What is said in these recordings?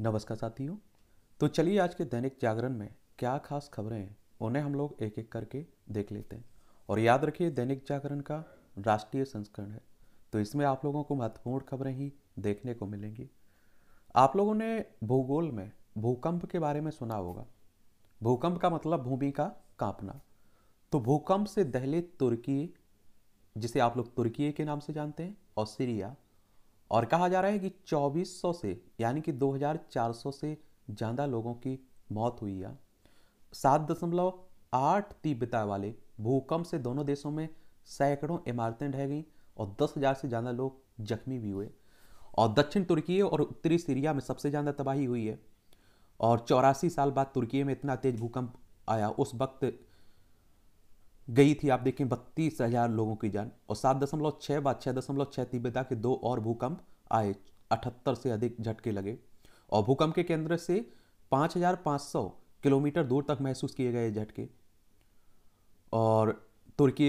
नमस्कार साथियों तो चलिए आज के दैनिक जागरण में क्या खास खबरें हैं उन्हें हम लोग एक एक करके देख लेते हैं और याद रखिए दैनिक जागरण का राष्ट्रीय संस्करण है तो इसमें आप लोगों को महत्वपूर्ण खबरें ही देखने को मिलेंगी आप लोगों ने भूगोल में भूकंप के बारे में सुना होगा भूकंप का मतलब भूमि का कांपना तो भूकंप से दहले तुर्की जिसे आप लोग तुर्की के नाम से जानते हैं और सीरिया और कहा जा रहा है कि 2400 से यानी कि 2400 से ज़्यादा लोगों की मौत हुई है सात दशमलव आठ तीव्रता वाले भूकंप से दोनों देशों में सैकड़ों इमारतें ढह गईं और दस हज़ार से ज़्यादा लोग जख्मी भी हुए और दक्षिण तुर्की और उत्तरी सीरिया में सबसे ज़्यादा तबाही हुई है और चौरासी साल बाद तुर्की में इतना तेज भूकंप आया उस वक्त गई थी आप देखें बत्तीस हजार लोगों की जान और सात दशमलव छः व छः दशमलव छः तीव्रता के दो और भूकंप आए अठहत्तर से अधिक झटके लगे और भूकंप के केंद्र से पाँच हजार पाँच सौ किलोमीटर दूर तक महसूस किए गए झटके और तुर्की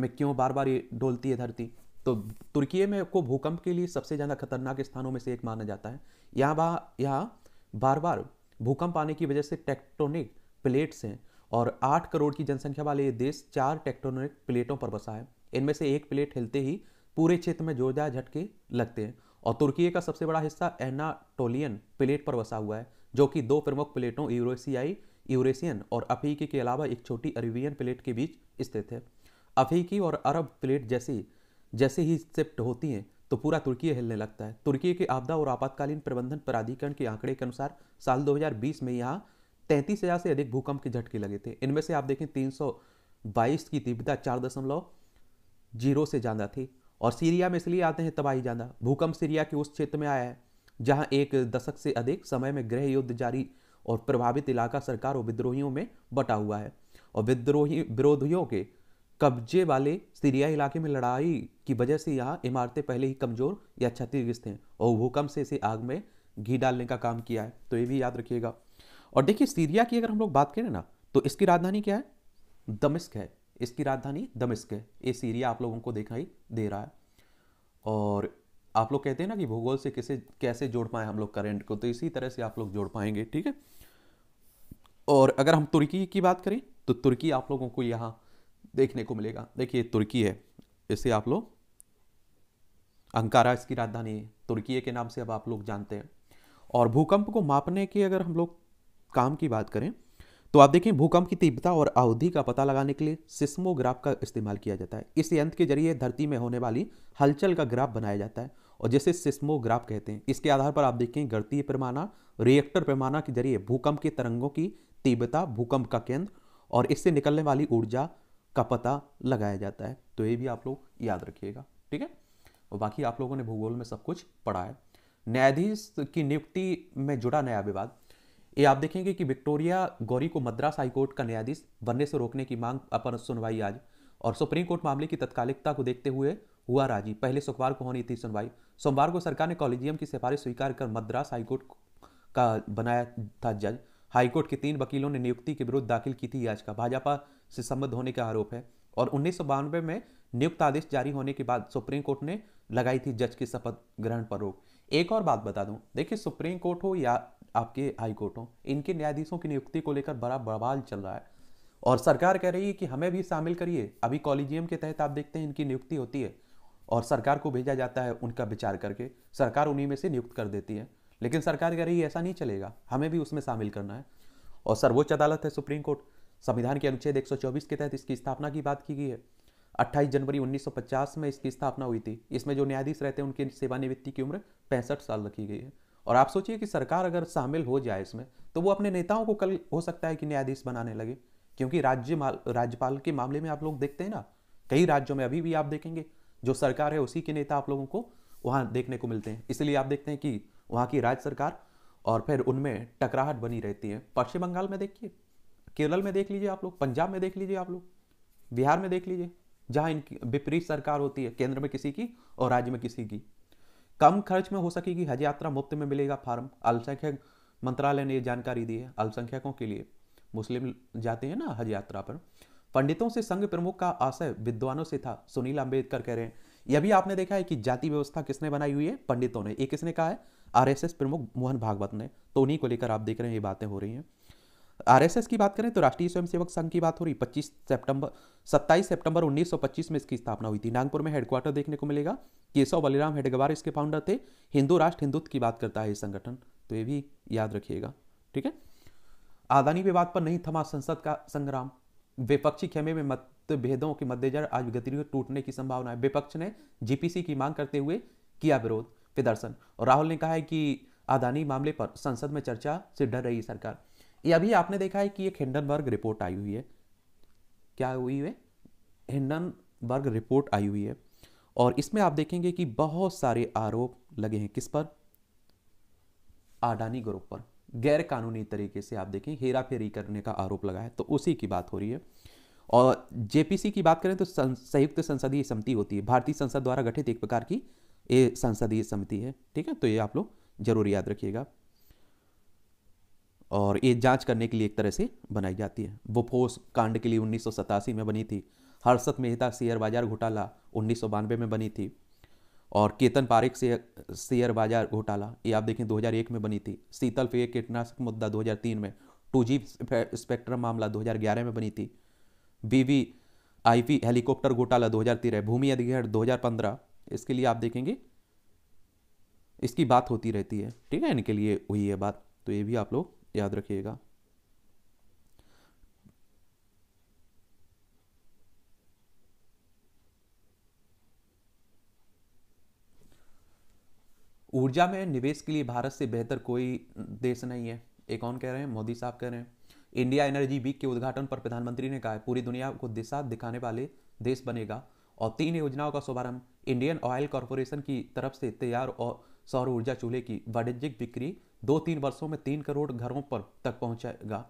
में क्यों बार बार ये डोलती है धरती तो तुर्की में को भूकंप के लिए सबसे ज़्यादा खतरनाक स्थानों में से एक माना जाता है यहाँ बा यहाँ बार बार भूकंप आने की वजह से टेक्टोनिक प्लेट्स हैं और आठ करोड़ की जनसंख्या वाले ये देश चार टेक्टोनिक प्लेटों पर बसा है इनमें से एक प्लेट हिलते ही पूरे क्षेत्र में जोरदार झटके लगते हैं और तुर्की का सबसे बड़ा हिस्सा एनाटोलियन प्लेट पर बसा हुआ है जो कि दो प्रमुख प्लेटों यूरोसियाई यूरेशियन और अफ्रीकी के अलावा एक छोटी अरेबियन प्लेट के बीच स्थित है अफ्रीकी और अरब प्लेट जैसी जैसे ही शिफ्ट होती हैं तो पूरा तुर्की हिलने लगता है तुर्की के आपदा और आपातकालीन प्रबंधन प्राधिकरण के आंकड़े के अनुसार साल 2020 में यहाँ तैंतीस हज़ार से अधिक भूकंप के झटके लगे थे इनमें से आप देखें तीन सौ बाईस की तीव्रता चार दशमलव जीरो से ज़्यादा थी और सीरिया में इसलिए आते हैं तबाही ज़्यादा भूकंप सीरिया के उस क्षेत्र में आया है जहां एक दशक से अधिक समय में गृह युद्ध जारी और प्रभावित इलाका सरकार और विद्रोहियों में बटा हुआ है और विद्रोही विरोधियों के कब्जे वाले सीरिया इलाके में लड़ाई की वजह से यहाँ इमारतें पहले ही कमज़ोर या क्षतिग्रस्त हैं और भूकंप से इसे आग में घी डालने का काम किया है तो ये भी याद रखिएगा और देखिए सीरिया की अगर हम लोग बात करें ना तो इसकी राजधानी क्या है दमिश्क है इसकी राजधानी दमिश्क है ये सीरिया आप लोगों को दिखाई दे रहा है और आप लोग कहते हैं ना कि भूगोल से किसे कैसे जोड़ पाए हम लोग करेंट को तो इसी तरह से आप लोग जोड़ पाएंगे ठीक है और अगर हम तुर्की की बात करें तो तुर्की आप लोगों को यहाँ देखने को मिलेगा देखिए तुर्की है इसे आप लोग अंकारा इसकी राजधानी है तुर्की के नाम से अब आप लोग जानते हैं और भूकंप को मापने की अगर हम लोग काम की बात करें तो आप देखें भूकंप की तीव्रता और अवधि का पता लगाने के लिए सिस्मोग्राफ का इस्तेमाल किया जाता है इस यंत्र के जरिए धरती में होने वाली हलचल का ग्राफ बनाया जाता है और जिसे सिस्मोग्राफ कहते हैं इसके आधार पर आप देखें गणतीय पैमाना रिएक्टर पैमाना के जरिए भूकंप के तरंगों की तीव्रता भूकंप का केंद्र और इससे निकलने वाली ऊर्जा का पता लगाया जाता है तो ये भी आप लोग याद रखिएगा ठीक है और बाकी आप लोगों ने भूगोल में सब कुछ पढ़ा है न्यायाधीश की नियुक्ति में जुड़ा नया विवाद ये आप देखेंगे कि विक्टोरिया गौरी को मद्रास हाईकोर्ट का न्यायाधीश बनने से रोकने की मांग पर सुनवाई आज और सुप्रीम कोर्ट मामले की तत्कालिकता को देखते हुए हुआ राजी पहले शुक्रवार को होनी थी सुनवाई सोमवार को सरकार ने कॉलेजियम की सिफारिश स्वीकार कर मद्रास हाईकोर्ट का बनाया था जज हाईकोर्ट के तीन वकीलों ने नियुक्ति के विरुद्ध दाखिल की थी याचिका भाजपा से संबद्ध होने का आरोप है और उन्नीस में नियुक्त आदेश जारी होने के बाद सुप्रीम कोर्ट ने लगाई थी जज की शपथ ग्रहण पर रोक एक और बात बता दूं देखिए सुप्रीम कोर्ट हो या आपके हाईकोर्टों इनके न्यायाधीशों की नियुक्ति को लेकर बड़ा बवाल चल रहा है और सरकार कह रही है कि हमें भी शामिल करिए अभी कॉलेजियम के तहत आप देखते हैं इनकी नियुक्ति होती है और सरकार को भेजा जाता है उनका विचार करके सरकार उन्हीं में से नियुक्त कर देती है लेकिन सरकार कह रही है ऐसा नहीं चलेगा हमें भी उसमें शामिल करना है और सर्वोच्च अदालत है सुप्रीम कोर्ट संविधान के अनुच्छेद 124 के तहत इसकी स्थापना की बात की गई है 28 जनवरी 1950 में इसकी स्थापना हुई थी इसमें जो न्यायाधीश रहते हैं उनकी सेवानिवृत्ति की उम्र पैंसठ साल रखी गई है और आप सोचिए कि सरकार अगर शामिल हो जाए इसमें तो वो अपने नेताओं को कल हो सकता है कि न्यायाधीश बनाने लगे क्योंकि राज्य राज्यपाल के मामले में आप लोग देखते हैं ना कई राज्यों में अभी भी आप देखेंगे जो सरकार है उसी के नेता आप लोगों को वहाँ देखने को मिलते हैं इसलिए आप देखते हैं कि वहाँ की राज्य सरकार और फिर उनमें टकराहट बनी रहती है पश्चिम बंगाल में देखिए केरल में देख लीजिए आप लोग पंजाब में देख लीजिए आप लोग बिहार में देख लीजिए जहाँ इनकी विपरीत सरकार होती है केंद्र में किसी की और राज्य में किसी की कम खर्च में हो सकेगी हज यात्रा मुफ्त में मिलेगा फार्म अल्पसंख्यक मंत्रालय ने ये जानकारी दी है अल्पसंख्यकों के लिए मुस्लिम जाते हैं ना हज यात्रा पर पंडितों से संघ प्रमुख का आशय विद्वानों से था सुनील अंबेडकर कह रहे हैं यह भी आपने देखा है कि जाति व्यवस्था किसने बनाई हुई है पंडितों ने ये किसने कहा है आरएसएस प्रमुख मोहन भागवत ने तो उन्हीं को लेकर आप देख रहे हैं ये बातें हो रही हैं आरएसएस की बात करें तो राष्ट्रीय स्वयंसेवक संघ की बात हो रही 25 सितंबर 27 सितंबर 1925 में इसकी स्थापना हुई थी नागपुर में हेडक्वार्टर देखने को मिलेगा केशव बलिराम हेडगवार इसके फाउंडर थे हिंदू राष्ट्र हिंदुत्व की बात करता है ये संगठन तो ये भी याद रखिएगा ठीक है आदानी विवाद पर नहीं थमा संसद का संग्राम विपक्षी खेमे में मतभेदों के मद्देनजर आज गतिरोध टूटने की संभावना है विपक्ष ने जीपीसी की मांग करते हुए किया विरोध प्रदर्शन और राहुल ने कहा है कि आदानी मामले पर संसद में चर्चा से डर रही है सरकार ये अभी आपने देखा है कि एक हिंडनबर्ग रिपोर्ट आई हुई है क्या हुई है हिंडनबर्ग रिपोर्ट आई हुई है और इसमें आप देखेंगे कि बहुत सारे आरोप लगे हैं किस पर आडानी ग्रुप पर गैर कानूनी तरीके से आप देखें हेरा फेरी करने का आरोप लगा है तो उसी की बात हो रही है और जेपीसी की बात करें तो संयुक्त संसदीय समिति होती है भारतीय संसद द्वारा गठित एक प्रकार की ये संसदीय समिति है ठीक है तो ये आप लोग जरूर याद रखिएगा और ये जांच करने के लिए एक तरह से बनाई जाती है बोफोर्स कांड के लिए उन्नीस में बनी थी हर्षद मेहता शेयर बाजार घोटाला उन्नीस में बनी थी और केतन पारिक से शेयर बाजार घोटाला ये आप देखें 2001 में बनी थी शीतल पेय कीटनाशक मुद्दा 2003 में टू जी स्पेक्ट्रम मामला 2011 में बनी थी बीवी आईपी हेलीकॉप्टर घोटाला 2013 भूमि अधिग्रहण 2015 इसके लिए आप देखेंगे इसकी बात होती रहती है ठीक है इनके लिए हुई है बात तो ये भी आप लोग याद रखिएगा ऊर्जा में निवेश के लिए भारत से बेहतर कोई देश नहीं है एक कौन कह रहे हैं मोदी साहब कह रहे हैं इंडिया एनर्जी वीक के उद्घाटन पर प्रधानमंत्री ने कहा है पूरी दुनिया को दिशा दिखाने वाले देश बनेगा और तीन योजनाओं का शुभारंभ इंडियन ऑयल कॉरपोरेशन की तरफ से तैयार और सौर ऊर्जा चूल्हे की वाणिज्यिक बिक्री दो तीन वर्षों में तीन करोड़ घरों पर तक पहुंचेगा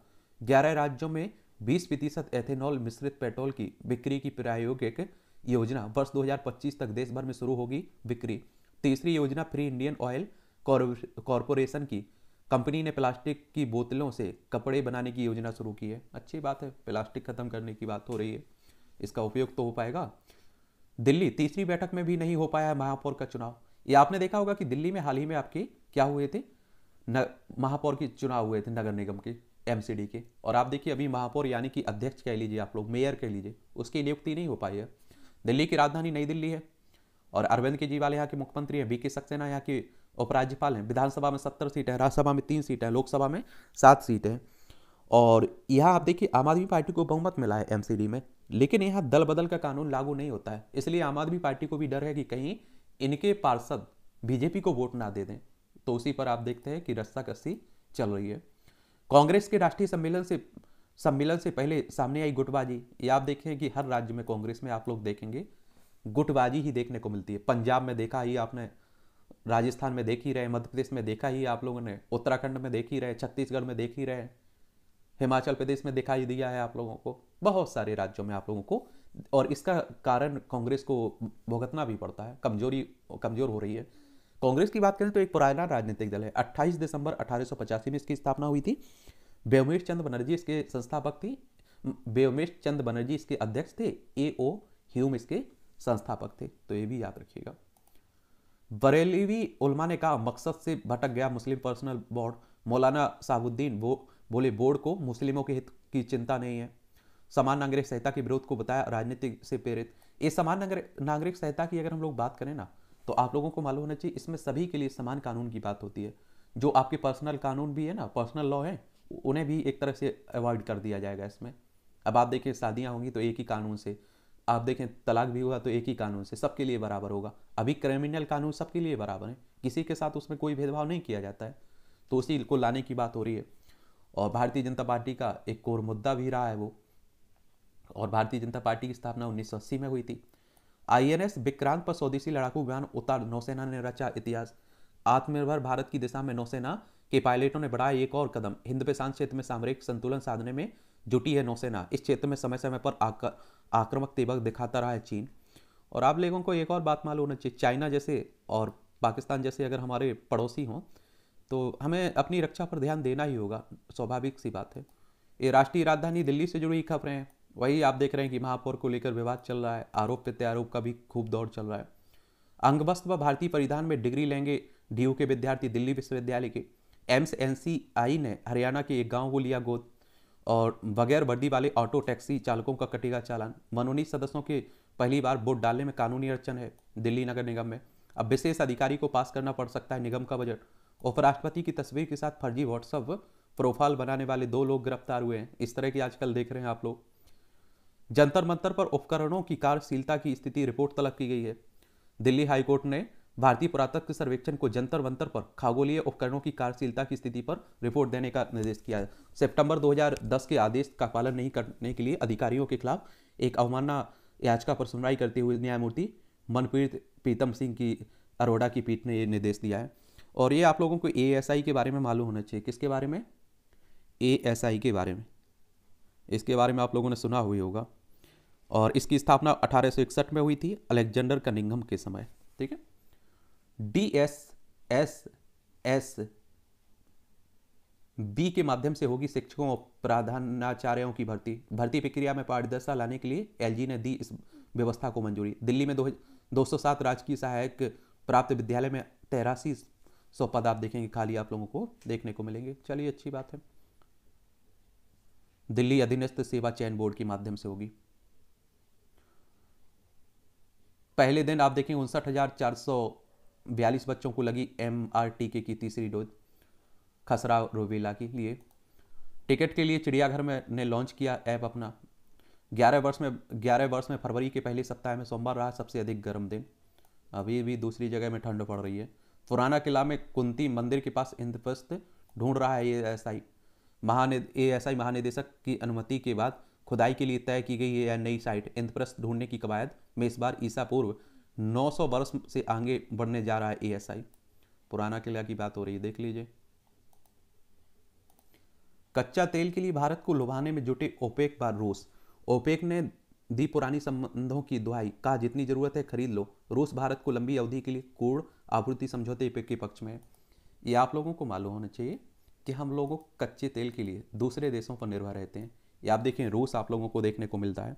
ग्यारह राज्यों में बीस प्रतिशत एथेनॉल मिश्रित पेट्रोल की बिक्री की प्रायोगिक योजना वर्ष 2025 तक देश भर में शुरू होगी बिक्री तीसरी योजना फ्री इंडियन ऑयल कॉरपोरेशन की कंपनी ने प्लास्टिक की बोतलों से कपड़े बनाने की योजना शुरू की है अच्छी बात है प्लास्टिक खत्म करने की बात हो रही है इसका उपयोग तो हो पाएगा दिल्ली तीसरी बैठक में भी नहीं हो पाया महापौर का चुनाव ये आपने देखा होगा कि दिल्ली में हाल ही में आपके क्या हुए थे न, महापौर के चुनाव हुए थे नगर निगम के एमसीडी के और आप देखिए अभी महापौर यानी कि अध्यक्ष कह लीजिए आप लोग मेयर कह लीजिए उसकी नियुक्ति नहीं हो पाई है दिल्ली की राजधानी नई दिल्ली है और अरविंद केजरीवाल यहाँ के मुख्यमंत्री हैं बी के सक्सेना यहाँ के उपराज्यपाल हैं विधानसभा में सत्तर सीटें हैं राज्यसभा में तीन सीटें हैं लोकसभा में सात सीटें हैं और यहाँ आप देखिए आम आदमी पार्टी को बहुमत मिला है एमसीडी में लेकिन यहाँ दल बदल का कानून लागू नहीं होता है इसलिए आम आदमी पार्टी को भी डर है कि कहीं इनके पार्षद बीजेपी को वोट ना दे दें तो उसी पर आप देखते हैं कि रस्ता कस्सी चल रही है कांग्रेस के राष्ट्रीय सम्मेलन से सम्मेलन से पहले सामने आई गुटबाजी ये आप देखें कि हर राज्य में कांग्रेस में आप लोग देखेंगे गुटबाजी ही देखने को मिलती है पंजाब में देखा ही आपने राजस्थान में देख ही रहे मध्य प्रदेश में देखा ही आप लोगों ने उत्तराखंड में देख ही रहे छत्तीसगढ़ में देख ही रहे हिमाचल प्रदेश में दिखाई दिया है आप लोगों को बहुत सारे राज्यों में आप लोगों को और इसका कारण कांग्रेस को भुगतना भी पड़ता है कमजोरी कमजोर हो रही है कांग्रेस की बात करें तो एक पुराना राजनीतिक दल है 28 दिसंबर अठारह में इसकी स्थापना हुई थी व्योमेश चंद बनर्जी इसके संस्थापक थी व्योमेश चंद बनर्जी इसके अध्यक्ष थे ए ओ ह्यूम इसके संस्थापक थे तो ये भी याद रखिएगा बरेलीवी उलमा ने कहा मकसद से भटक गया मुस्लिम पर्सनल बोर्ड मौलाना साहबुद्दीन वो बो, बोले बोर्ड को मुस्लिमों के हित की चिंता नहीं है समान नागरिक संहिता के विरोध को बताया राजनीति से प्रेरित ये समान नागरिक संहिता की अगर हम लोग बात करें ना तो आप लोगों को मालूम होना चाहिए इसमें सभी के लिए समान कानून की बात होती है जो आपके पर्सनल कानून भी है ना पर्सनल लॉ है उन्हें भी एक तरह से अवॉइड कर दिया जाएगा इसमें अब आप देखें शादियाँ होंगी तो एक ही कानून से आप देखें तलाक भी होगा तो एक ही कानून से सबके लिए बराबर होगा अभी क्रिमिनल कानून सबके लिए बराबर है किसी के साथ उसमें कोई भेदभाव नहीं किया जाता है तो उसी को लाने की बात हो रही है और भारतीय जनता पार्टी का एक और मुद्दा भी रहा है वो और भारतीय जनता पार्टी की स्थापना उन्नीस में हुई थी आईएनएस विक्रांत पर स्वदेशी लड़ाकू विमान उतार नौसेना ने रचा इतिहास आत्मनिर्भर भारत की दिशा में नौसेना के पायलटों ने बढ़ाया एक और कदम हिंद प्रशांत क्षेत्र में सामरिक संतुलन साधने में जुटी है नौसेना इस क्षेत्र में समय समय पर आक्रमक आक्रामक तेबक दिखाता रहा है चीन और आप लोगों को एक और बात मालूम होना चाहिए चाइना जैसे और पाकिस्तान जैसे अगर हमारे पड़ोसी हों तो हमें अपनी रक्षा पर ध्यान देना ही होगा स्वाभाविक सी बात है ये राष्ट्रीय राजधानी दिल्ली से जुड़ी खबरें हैं वही आप देख रहे हैं कि महापौर को लेकर विवाद चल रहा है आरोप प्रत्यारोप का भी खूब दौड़ चल रहा है अंगवस्त्र व भारतीय परिधान में डिग्री लेंगे डीयू के विद्यार्थी दिल्ली विश्वविद्यालय के एम्स एनसीआई ने हरियाणा के एक गांव को लिया गोद और बगैर वर्दी वाले ऑटो टैक्सी चालकों का कटेगा चालान मनोनीत सदस्यों के पहली बार वोट डालने में कानूनी अड़चन है दिल्ली नगर निगम में अब विशेष अधिकारी को पास करना पड़ सकता है निगम का बजट उपराष्ट्रपति की तस्वीर के साथ फर्जी व्हाट्सअप प्रोफाइल बनाने वाले दो लोग गिरफ्तार हुए हैं इस तरह की आजकल देख रहे हैं आप लोग जंतर मंतर पर उपकरणों की कार्यशीलता की स्थिति रिपोर्ट तलब की गई है दिल्ली हाईकोर्ट ने भारतीय पुरातत्व सर्वेक्षण को जंतर मंतर पर खगोलीय उपकरणों की कार्यशीलता की स्थिति पर रिपोर्ट देने का निर्देश किया है सितंबर 2010 के आदेश का पालन नहीं करने के लिए अधिकारियों के खिलाफ एक अवमानना याचिका पर सुनवाई करते हुए न्यायमूर्ति मनप्रीत प्रीतम सिंह की अरोड़ा की पीठ ने ये निर्देश दिया है और ये आप लोगों को ए के बारे में मालूम होना चाहिए किसके बारे में ए के बारे में इसके बारे में आप लोगों ने सुना हुई होगा और इसकी स्थापना अठारह में हुई थी अलेक्जेंडर कनिंगम के समय ठीक है D S S S B के माध्यम से होगी शिक्षकों और प्राधानाचार्यों की भर्ती भर्ती प्रक्रिया में पारदर्शिता लाने के लिए एलजी ने दी इस व्यवस्था को मंजूरी दिल्ली में दो दो राजकीय सहायक प्राप्त विद्यालय में तेरासी सौ पद आप देखेंगे खाली आप लोगों को देखने को मिलेंगे चलिए अच्छी बात है दिल्ली अधीनस्थ सेवा चयन बोर्ड के माध्यम से होगी पहले दिन आप देखें उनसठ बच्चों को लगी एम टीके की तीसरी डोज खसरा रोबेला के लिए टिकट के लिए चिड़ियाघर में ने लॉन्च किया ऐप अपना 11 वर्ष में 11 वर्ष में फरवरी के पहले सप्ताह में सोमवार रहा सबसे अधिक गर्म दिन अभी भी दूसरी जगह में ठंड पड़ रही है पुराना किला में कुंती मंदिर के पास इंद्रप्रस्थ ढूंढ रहा है A S I महानिद A S I महानिदेशक की अनुमति के बाद खुदाई के लिए तय की गई है यह नई साइट इंद्रप्रस्थ ढूंढने की कवायद में इस बार ईसा पूर्व 900 वर्ष से आगे बढ़ने जा रहा है एएसआई पुराना किला की बात हो रही है देख लीजिए कच्चा तेल के लिए भारत को लुभाने में जुटे ओपेक बार रूस ओपेक ने दी पुरानी संबंधों की दुआई कहा जितनी जरूरत है खरीद लो रूस भारत को लंबी अवधि के लिए कूड़ आपूर्ति समझौते ओपेक के पक्ष में ये आप लोगों को मालूम होना चाहिए कि हम लोगों कच्चे तेल के लिए दूसरे देशों पर निर्भर रहते हैं ये आप देखें रूस आप लोगों को देखने को मिलता है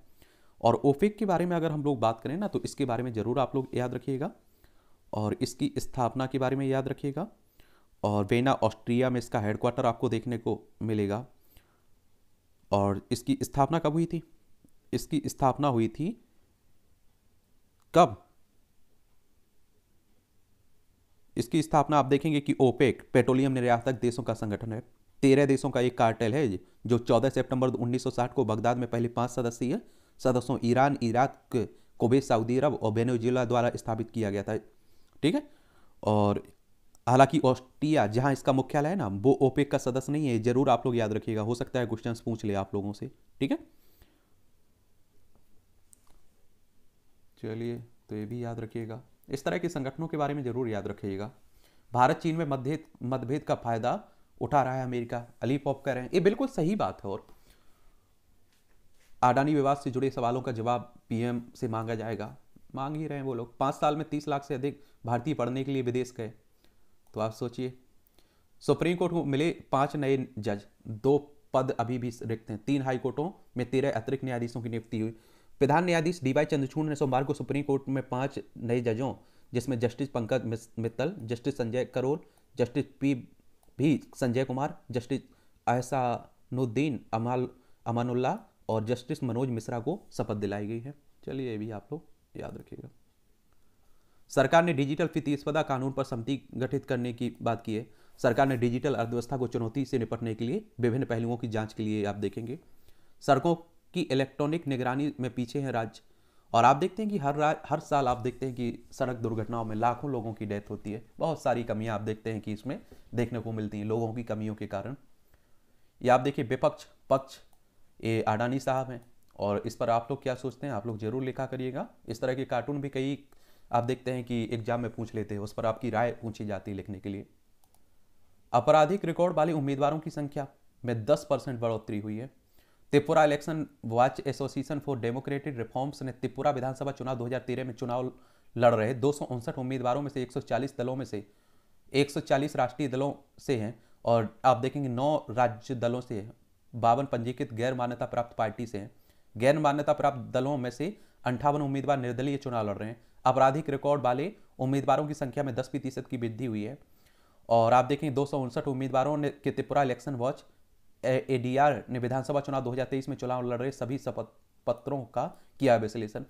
और ओपेक के बारे में अगर हम लोग बात करें ना तो इसके बारे में ज़रूर आप लोग याद रखिएगा और इसकी स्थापना के बारे में याद रखिएगा और वेना ऑस्ट्रिया में इसका हेडक्वार्टर आपको देखने को मिलेगा और इसकी स्थापना कब हुई थी इसकी स्थापना हुई थी कब इसकी स्थापना आप देखेंगे कि ओपेक पेट्रोलियम निर्यातक देशों का संगठन है तेरह देशों का एक कार्टेल है जो 14 सितंबर 1960 को बगदाद में पहले पांच सदस्यीय सदस्यों ईरान इराक कोबे सऊदी अरब और वेनेजुला द्वारा स्थापित किया गया था ठीक है और हालांकि ऑस्ट्रिया जहां इसका मुख्यालय है ना वो ओपेक का सदस्य नहीं है जरूर आप लोग याद रखिएगा हो सकता है क्वेश्चन पूछ ले आप लोगों से ठीक है चलिए तो ये भी याद रखिएगा इस तरह के संगठनों के बारे में जरूर याद रखिएगा भारत चीन में मतभेद का फायदा उठा रहा है अमेरिका अली पॉप कह रहे हैं ये बिल्कुल सही बात है और आडानी विवाद से जुड़े सवालों का जवाब पीएम से मांगा जाएगा मांग ही रहे हैं वो लोग पाँच साल में तीस लाख से अधिक भारतीय पढ़ने के लिए विदेश गए तो आप सोचिए सुप्रीम कोर्ट को मिले पांच नए जज दो पद अभी भी रिक्त हैं तीन हाई कोर्टों में तेरह अतिरिक्त न्यायाधीशों की नियुक्ति हुई प्रधान न्यायाधीश डी वाई चंद्रचूड़ ने सोमवार को सुप्रीम कोर्ट में पांच नए जजों जिसमें justice Pankaj Mittal justice Sanjay Karol justice P V Sanjay Kumar justice Ahsanuddin अमाल अमानुल्ला और जस्टिस मनोज मिश्रा को शपथ दिलाई गई है चलिए ये भी आप लोग याद रखिएगा सरकार ने डिजिटल प्रतिस्पर्धा कानून पर समिति गठित करने की बात की है सरकार ने डिजिटल अर्थव्यवस्था को चुनौती से निपटने के लिए विभिन्न पहलुओं की जांच के लिए आप देखेंगे सड़कों की इलेक्ट्रॉनिक निगरानी में पीछे हैं राज्य और आप देखते हैं कि हर हर साल आप देखते हैं कि सड़क दुर्घटनाओं में लाखों लोगों की डेथ होती है बहुत सारी कमियां आप देखते हैं कि इसमें देखने को मिलती हैं लोगों की कमियों के कारण ये आप देखिए विपक्ष पक्ष ये अडानी साहब हैं और इस पर आप लोग क्या सोचते हैं आप लोग जरूर लिखा करिएगा इस तरह के कार्टून भी कई आप देखते हैं कि एग्जाम में पूछ लेते हैं उस पर आपकी राय पूछी जाती है लिखने के लिए आपराधिक रिकॉर्ड वाले उम्मीदवारों की संख्या में दस परसेंट बढ़ोतरी हुई है Tripura election watch association for democratic reforms ने त्रिपुरा विधानसभा चुनाव 2013 में चुनाव लड़ रहे दो उम्मीदवारों में से 140 दलों में से 140 राष्ट्रीय दलों से हैं और आप देखेंगे नौ राज्य दलों से बावन पंजीकृत गैर मान्यता प्राप्त पार्टी से हैं गैर मान्यता प्राप्त दलों में से अंठावन उम्मीदवार निर्दलीय चुनाव लड़ रहे हैं आपराधिक रिकॉर्ड वाले उम्मीदवारों की संख्या में दस प्रतिशत की वृद्धि हुई है और आप देखेंगे दो उम्मीदवारों ने के त्रिपुरा इलेक्शन वॉच एडीआर ने विधानसभा चुनाव 2023 में चुनाव लड़ रहे सभी शपथ पत्रों का किया विश्लेषण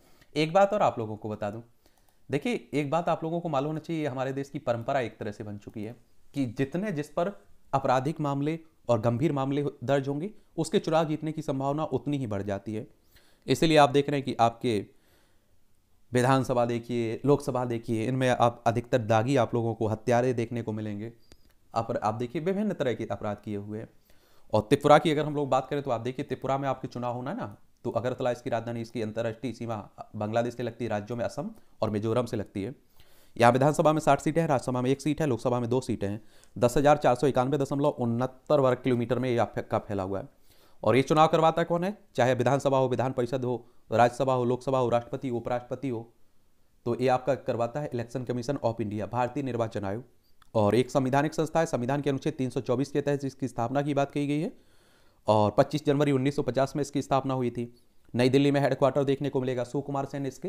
एक बात और आप लोगों को बता दूं देखिए एक बात आप लोगों को मालूम होना चाहिए हमारे देश की परंपरा एक तरह से बन चुकी है कि जितने जिस पर आपराधिक मामले और गंभीर मामले दर्ज होंगे उसके चुनाव जीतने की संभावना उतनी ही बढ़ जाती है इसीलिए आप देख रहे हैं कि आपके विधानसभा देखिए लोकसभा देखिए इनमें आप अधिकतर दागी आप लोगों को हत्यारे देखने को मिलेंगे आप आप देखिए विभिन्न तरह के अपराध किए हुए हैं और त्रिपुरा की अगर हम लोग बात करें तो आप देखिए त्रिपुरा में आपके चुनाव होना ना तो अगरतला इसकी राजधानी इसकी अंतर्राष्ट्रीय सीमा बांग्लादेश से लगती है राज्यों में असम और मिजोरम से लगती है यहाँ विधानसभा में साठ सीटें हैं राज्यसभा में एक सीट है लोकसभा में दो सीटें हैं दस हज़ार चार सौ इक्यानवे दशमलव उनहत्तर वर्ग किलोमीटर में ये आपका फैला हुआ है और ये चुनाव करवाता है कौन है चाहे विधानसभा हो विधान परिषद हो राज्यसभा हो लोकसभा हो राष्ट्रपति हो उपराष्ट्रपति हो तो ये आपका करवाता है इलेक्शन कमीशन ऑफ इंडिया भारतीय निर्वाचन आयोग और एक संविधानिक संस्था है संविधान के अनुच्छेद 324 के तहत इसकी स्थापना की बात कही गई है और 25 जनवरी 1950 में इसकी स्थापना हुई थी नई दिल्ली में हेडक्वार्टर देखने को मिलेगा सुकुमार सेन इसके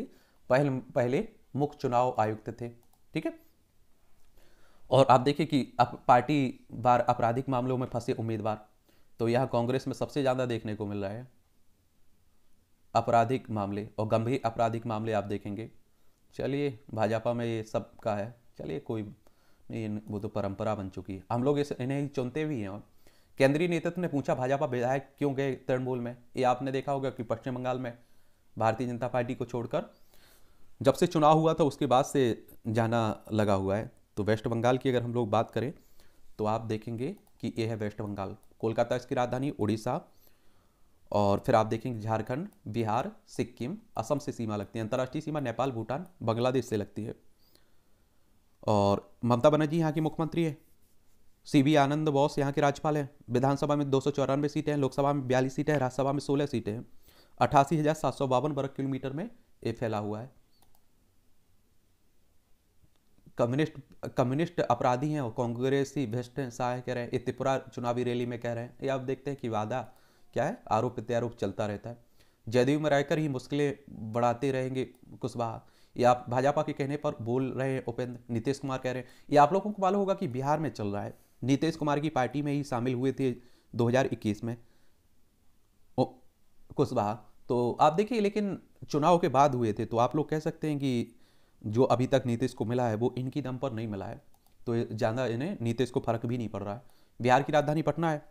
पहल पहले मुख्य चुनाव आयुक्त थे ठीक है और आप देखिए कि अप, पार्टी बार आपराधिक मामलों में फंसे उम्मीदवार तो यह कांग्रेस में सबसे ज़्यादा देखने को मिल रहा है आपराधिक मामले और गंभीर आपराधिक मामले आप देखेंगे चलिए भाजपा में ये सब का है चलिए कोई ये वो तो परंपरा बन चुकी है हम लोग इस इन्हें चुनते भी हैं और केंद्रीय नेतृत्व ने पूछा भाजपा विधायक क्यों गए तृणमूल में ये आपने देखा होगा कि पश्चिम बंगाल में भारतीय जनता पार्टी को छोड़कर जब से चुनाव हुआ था उसके बाद से जाना लगा हुआ है तो वेस्ट बंगाल की अगर हम लोग बात करें तो आप देखेंगे कि ये है वेस्ट बंगाल कोलकाता इसकी राजधानी उड़ीसा और फिर आप देखेंगे झारखंड बिहार सिक्किम असम से सीमा लगती है अंतर्राष्ट्रीय सीमा नेपाल भूटान बांग्लादेश से लगती है और ममता बनर्जी यहाँ की मुख्यमंत्री है सी बी आनंद बोस यहाँ के राज्यपाल हैं विधानसभा में दो सौ चौरानवे सीटें हैं लोकसभा में बयालीस सीटें हैं राज्यसभा में सोलह सीटें हैं अठासी हज़ार सात सौ बावन वर्ग किलोमीटर में ये फैला हुआ है कम्युनिस्ट कम्युनिस्ट अपराधी हैं और कांग्रेसी भ्रष्ट सहाय कह रहे हैं ये त्रिपुरा चुनावी रैली में कह रहे हैं ये आप देखते हैं कि वादा क्या है आरोप प्रत्यारोप चलता रहता है जयदेव रहकर ही मुश्किलें बढ़ाते रहेंगे कुशवाहा या आप भाजपा के कहने पर बोल रहे हैं उपेंद्र नीतीश कुमार कह रहे हैं ये आप लोगों को मालूम होगा कि बिहार में चल रहा है नीतीश कुमार की पार्टी में ही शामिल हुए थे 2021 में कुशवाहा तो आप देखिए लेकिन चुनाव के बाद हुए थे तो आप लोग कह सकते हैं कि जो अभी तक नीतीश को मिला है वो इनकी दम पर नहीं मिला है तो ज़्यादा इन्हें नीतीश को फर्क भी नहीं पड़ रहा है बिहार की राजधानी पटना है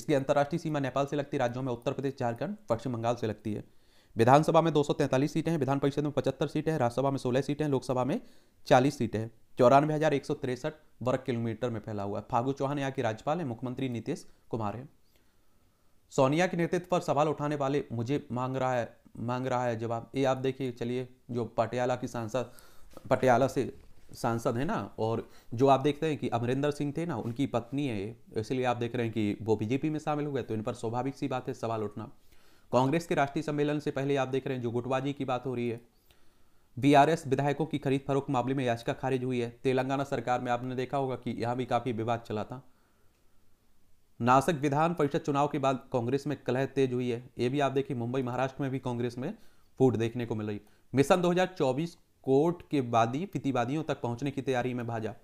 इसकी अंतर्राष्ट्रीय सीमा नेपाल से लगती राज्यों में उत्तर प्रदेश झारखंड पश्चिम बंगाल से लगती है विधानसभा में 243 सीटें हैं विधान परिषद में 75 सीटें हैं राज्यसभा में 16 सीटें हैं लोकसभा में 40 सीटें हैं चौरानवे हज़ार एक सौ तिरसठ वर्ग किलोमीटर में फैला हुआ है फागू चौहान यहाँ के राज्यपाल हैं मुख्यमंत्री नीतीश कुमार हैं सोनिया के नेतृत्व पर सवाल उठाने वाले मुझे मांग रहा है मांग रहा है जवाब ये आप देखिए चलिए जो पटियाला की सांसद पटियाला से सांसद है ना और जो आप देखते हैं कि अमरिंदर सिंह थे ना उनकी पत्नी है इसलिए आप देख रहे हैं कि वो बीजेपी में शामिल हो गए तो इन पर स्वाभाविक सी बात है सवाल उठना कांग्रेस के राष्ट्रीय सम्मेलन से पहले आप देख रहे हैं जो गुटबाजी की बात हो रही है बीआरएस विधायकों की खरीद फरोख मामले में याचिका खारिज हुई है तेलंगाना सरकार में आपने देखा होगा कि यहां भी काफ़ी विवाद चला था नासक विधान परिषद चुनाव के बाद कांग्रेस में कलह तेज हुई है ये भी आप देखिए मुंबई महाराष्ट्र में भी कांग्रेस में फूट देखने को मिल रही मिशन 2024 कोर्ट के वादी प्रतिवादियों तक पहुंचने की तैयारी में भाजा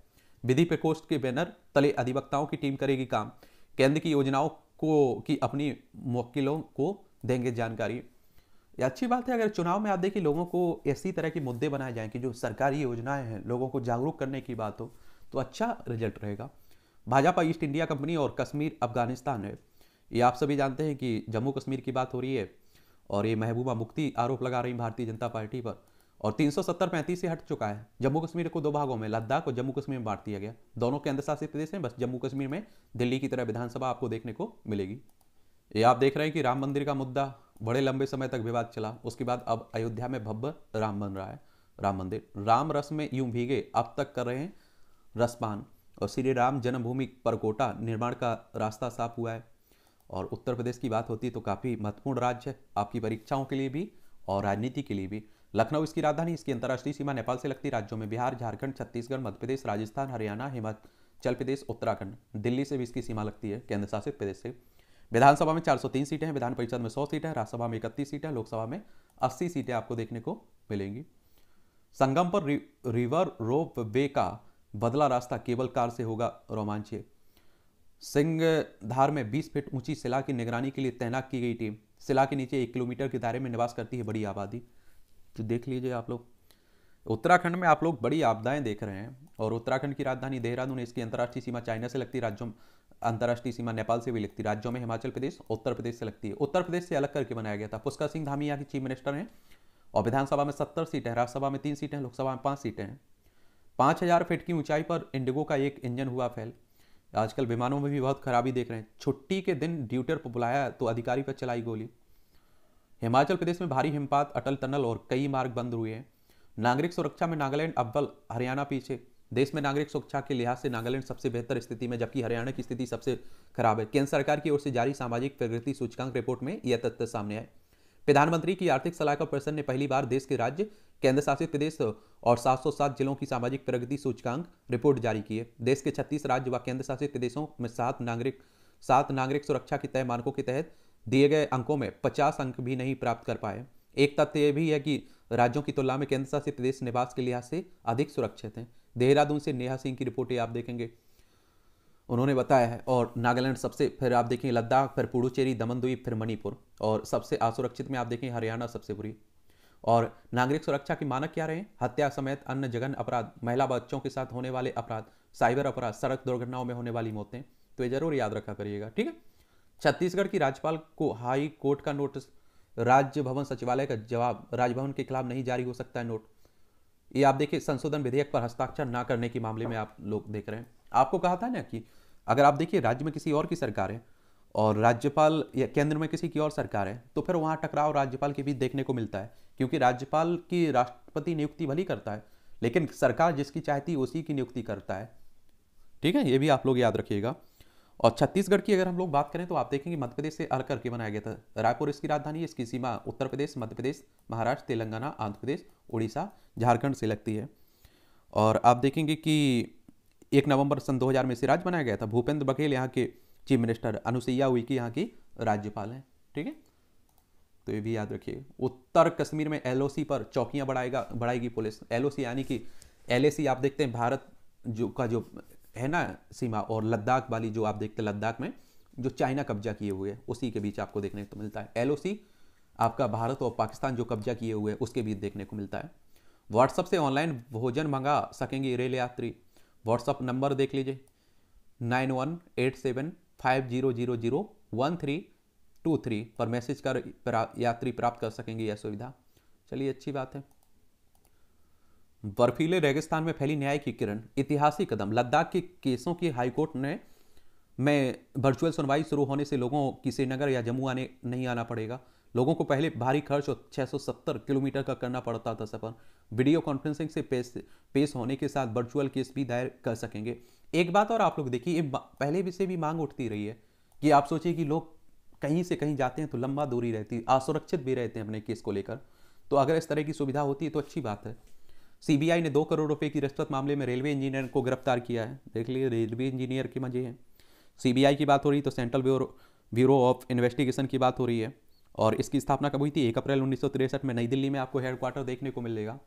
विधि प्रकोष्ठ के बैनर तले अधिवक्ताओं की टीम करेगी काम केंद्र की योजनाओं को की अपनी मुक्किलों को देंगे जानकारी ये अच्छी बात है अगर चुनाव में आप देखिए लोगों को ऐसी तरह के मुद्दे बनाए जाएं कि जो सरकारी योजनाएं हैं लोगों को जागरूक करने की बात हो तो अच्छा रिजल्ट रहेगा भाजपा ईस्ट इंडिया कंपनी और कश्मीर अफगानिस्तान है ये आप सभी जानते हैं कि जम्मू कश्मीर की बात हो रही है और ये महबूबा मुक्ति आरोप लगा रही भारतीय जनता पार्टी पर और सत्तर पैंतीस से हट चुका है जम्मू कश्मीर को दो भागों में लद्दाख और जम्मू कश्मीर में बांट दिया गया दोनों केंद्र शासित प्रदेश हैं बस जम्मू कश्मीर में दिल्ली की तरह विधानसभा आपको देखने को मिलेगी ये आप देख रहे हैं कि राम मंदिर का मुद्दा बड़े लंबे समय तक विवाद चला उसके बाद अब अयोध्या में भव्य राम बन रहा है राम मंदिर राम रस में यूं भीगे अब तक कर रहे हैं रसपान और श्री राम जन्मभूमि परकोटा निर्माण का रास्ता साफ हुआ है और उत्तर प्रदेश की बात होती है तो काफ़ी महत्वपूर्ण राज्य है आपकी परीक्षाओं के लिए भी और राजनीति के लिए भी लखनऊ इसकी राजधानी इसकी अंतर्राष्ट्रीय सीमा नेपाल से लगती राज्यों में बिहार झारखंड छत्तीसगढ़ मध्य प्रदेश राजस्थान हरियाणा हिमाचल प्रदेश उत्तराखंड दिल्ली से भी इसकी सीमा लगती है केंद्र शासित प्रदेश से विधानसभा में 403 सीटें हैं विधान परिषद में 100 सीटें हैं राज्यसभा में इकतीस सीटें हैं लोकसभा में 80 सीटें आपको देखने को मिलेंगी संगम पर रि, रिवर रोप वे का बदला रास्ता केबल कार से होगा रोमांचीय सिंहधार में 20 फीट ऊंची सिला की निगरानी के लिए तैनात की गई टीम सिला के नीचे एक किलोमीटर के दायरे में निवास करती है बड़ी आबादी तो देख लीजिए आप लोग उत्तराखंड में आप लोग बड़ी आपदाएं देख रहे हैं और उत्तराखंड की राजधानी देहरादून इसकी अंतर्राष्ट्रीय सीमा चाइना से लगती राज्यों अंतर्राष्ट्रीय सीमा नेपाल से भी लगती राज्यों में हिमाचल प्रदेश उत्तर प्रदेश से लगती है उत्तर प्रदेश से अलग करके बनाया गया था पुष्कर सिंह धामी यहाँ के चीफ मिनिस्टर हैं और विधानसभा में सत्तर सीटें राज्यसभा में तीन सीटें हैं लोकसभा में पाँच सीटें हैं पाँच हज़ार फीट की ऊंचाई पर इंडिगो का एक इंजन हुआ फैल आजकल विमानों में भी बहुत खराबी देख रहे हैं छुट्टी के दिन ड्यूटर पर बुलाया तो अधिकारी पर चलाई गोली हिमाचल प्रदेश में भारी हिमपात अटल टनल और कई मार्ग बंद हुए हैं नागरिक सुरक्षा में नागालैंड अव्वल हरियाणा पीछे देश में नागरिक सुरक्षा के लिहाज से नागालैंड सबसे बेहतर स्थिति में जबकि हरियाणा की स्थिति सबसे खराब है केंद्र सरकार की ओर से जारी सामाजिक प्रगति सूचकांक रिपोर्ट में यह तथ्य सामने आए प्रधानमंत्री की आर्थिक सलाहकार परिषद ने पहली बार देश के राज्य केंद्र शासित प्रदेश और 707 जिलों की सामाजिक प्रगति सूचकांक रिपोर्ट जारी की है देश के 36 राज्य व केंद्र शासित प्रदेशों में सात नागरिक सात नागरिक सुरक्षा के तय मानकों के तहत दिए गए अंकों में 50 अंक भी नहीं प्राप्त कर पाए एक तथ्य यह भी है कि राज्यों की तुलना में केंद्र शासित प्रदेश निवास के लिहाज से अधिक सुरक्षित हैं देहरादून से नेहा सिंह की रिपोर्ट आप देखेंगे उन्होंने बताया है और नागालैंड सबसे फिर आप देखेंगे लद्दाख फिर पुडुचेरी दमनद्वीप फिर मणिपुर और सबसे असुरक्षित में आप देखेंगे हरियाणा सबसे बुरी और नागरिक सुरक्षा के मानक क्या रहे हैं हत्या समेत अन्य जघन अपराध महिला बच्चों के साथ होने वाले अपराध साइबर अपराध सड़क दुर्घटनाओं में होने वाली मौतें तो ये जरूर याद रखा करिएगा ठीक है छत्तीसगढ़ की राज्यपाल को हाई कोर्ट का नोटिस राज्य भवन सचिवालय का जवाब राजभवन के खिलाफ नहीं जारी हो सकता है नोट ये आप देखिए संशोधन विधेयक पर हस्ताक्षर ना करने के मामले में आप लोग देख रहे हैं आपको कहा था ना कि अगर आप देखिए राज्य में किसी और की सरकार है और राज्यपाल या केंद्र में किसी की और सरकार है तो फिर वहाँ टकराव राज्यपाल के बीच देखने को मिलता है क्योंकि राज्यपाल की राष्ट्रपति नियुक्ति भली करता है लेकिन सरकार जिसकी चाहती उसी की नियुक्ति करता है ठीक है ये भी आप लोग याद रखिएगा और छत्तीसगढ़ की अगर हम लोग बात करें तो आप देखेंगे मध्य प्रदेश से अलग करके बनाया गया था रायपुर इसकी राजधानी है इसकी सीमा उत्तर प्रदेश मध्य प्रदेश महाराष्ट्र तेलंगाना आंध्र प्रदेश उड़ीसा झारखंड से लगती है और आप देखेंगे कि एक नवंबर सन 2000 में इसे राज्य बनाया गया था भूपेंद्र बघेल यहाँ के चीफ मिनिस्टर अनुसैया उइकी यहाँ की राज्यपाल हैं ठीक है तो ये भी याद रखिए उत्तर कश्मीर में एल पर चौकियाँ बढ़ाएगा बढ़ाएगी पुलिस एल यानी कि एल आप देखते हैं भारत जो का जो है ना सीमा और लद्दाख वाली जो आप देखते हैं लद्दाख में जो चाइना कब्जा किए हुए है उसी के बीच आपको देखने को मिलता है एलओसी आपका भारत और पाकिस्तान जो कब्जा किए हुए हैं उसके बीच देखने को मिलता है व्हाट्सअप से ऑनलाइन भोजन मंगा सकेंगे रेल यात्री व्हाट्सअप नंबर देख लीजिए nine one eight seven five zero zero zero one three two three पर मैसेज कर यात्री प्राप्त कर सकेंगे यह सुविधा चलिए अच्छी बात है बर्फीले रेगिस्तान में फैली न्याय की किरण ऐतिहासिक कदम लद्दाख के केसों की हाईकोर्ट ने में वर्चुअल सुनवाई शुरू होने से लोगों की श्रीनगर या जम्मू आने नहीं आना पड़ेगा लोगों को पहले भारी खर्च और 670 किलोमीटर का करना पड़ता था सफर वीडियो कॉन्फ्रेंसिंग से पेश पेश होने के साथ वर्चुअल केस भी दायर कर सकेंगे एक बात और आप लोग देखिए पहले भी से भी मांग उठती रही है कि आप सोचिए कि लोग कहीं से कहीं जाते हैं तो लंबा दूरी रहती है असुरक्षित भी रहते हैं अपने केस को लेकर तो अगर इस तरह की सुविधा होती है तो अच्छी बात है सीबीआई ने दो करोड़ रुपए की रिश्वत मामले में रेलवे इंजीनियर को गिरफ्तार किया है देख लीजिए रेलवे इंजीनियर की मजे हैं सीबीआई की बात हो रही तो central bureau bureau of investigation की बात हो रही है और इसकी स्थापना कब हुई थी एक अप्रैल उन्नीस में नई दिल्ली में आपको हेडक्वार्टर देखने को मिलेगा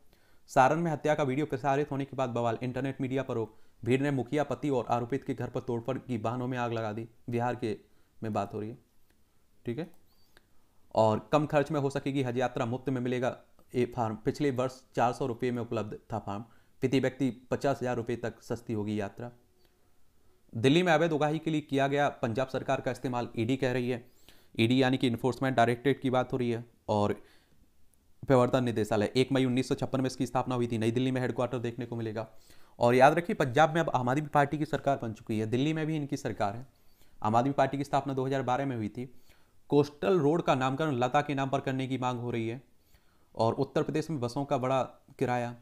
सारण में हत्या का वीडियो प्रसारित होने के बाद बवाल इंटरनेट मीडिया पर भीड़ ने मुखिया पति और आरोपित के घर पर तोड़फोड़ की वाहनों में आग लगा दी बिहार के में बात हो रही है ठीक है और कम खर्च में हो सकेगी हज यात्रा मुफ्त में मिलेगा ये फार्म पिछले वर्ष चार सौ रुपये में उपलब्ध था फार्म प्रति व्यक्ति पचास हज़ार रुपये तक सस्ती होगी यात्रा दिल्ली में अवैध उगाही के लिए किया गया पंजाब सरकार का इस्तेमाल ईडी कह रही है ईडी यानी कि इन्फोर्समेंट डायरेक्टरेट की बात हो रही है और प्रवर्तन निदेशालय एक मई उन्नीस में इसकी स्थापना हुई थी नई दिल्ली में हेडक्वार्टर देखने को मिलेगा और याद रखिए पंजाब में अब आम आदमी पार्टी की सरकार बन चुकी है दिल्ली में भी इनकी सरकार है आम आदमी पार्टी की स्थापना 2012 में हुई थी कोस्टल रोड का नामकरण लता के नाम पर करने की मांग हो रही है और उत्तर प्रदेश में बसों का बड़ा किराया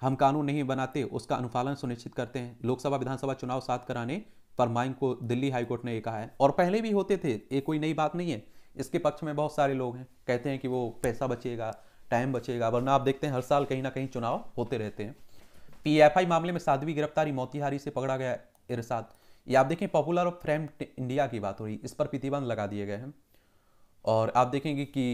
हम कानून नहीं बनाते उसका अनुपालन सुनिश्चित करते हैं लोकसभा विधानसभा चुनाव साथ कराने पर को दिल्ली हाईकोर्ट ने यह कहा है और पहले भी होते थे ये कोई नई बात नहीं है इसके पक्ष में बहुत सारे लोग हैं कहते हैं कि वो पैसा बचेगा टाइम बचेगा वरना आप देखते हैं हर साल कहीं ना कहीं चुनाव होते रहते हैं पीएफआई मामले में साध्वी गिरफ्तारी मोतिहारी से पकड़ा गया इरसाद ये आप देखें पॉपुलर ऑफ फ्रेम इंडिया की बात हो रही इस पर प्रतिबंध लगा दिए गए हैं और आप देखेंगे कि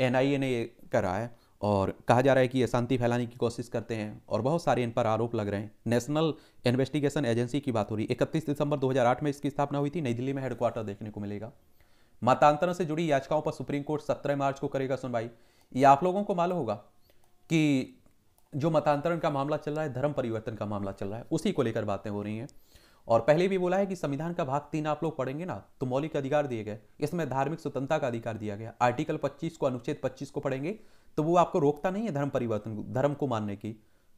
एनआईए ने ये करा है और कहा जा रहा है कि ये शांति फैलाने की कोशिश करते हैं और बहुत सारे इन पर आरोप लग रहे हैं नेशनल इन्वेस्टिगेशन एजेंसी की बात हो रही है इकतीस दिसंबर दो में इसकी स्थापना हुई थी नई दिल्ली में हेडक्वार्टर देखने को मिलेगा मतांतरण से जुड़ी याचिकाओं पर सुप्रीम कोर्ट सत्रह मार्च को करेगा सुनवाई ये आप लोगों को मालूम होगा कि जो मतांतरण का मामला चल रहा है धर्म परिवर्तन का मामला चल रहा है उसी को लेकर बातें हो रही हैं और पहले भी बोला है कि संविधान का भाग तीन आप लोग पढ़ेंगे ना तो मौलिक अधिकार दिए गए इसमें धार्मिक स्वतंत्रता का अधिकार दिया गया आर्टिकल 25 को अनुच्छेद 25 को पढ़ेंगे तो वो आपको रोकता नहीं है धर्म परिवर्तन धर्म को मानने की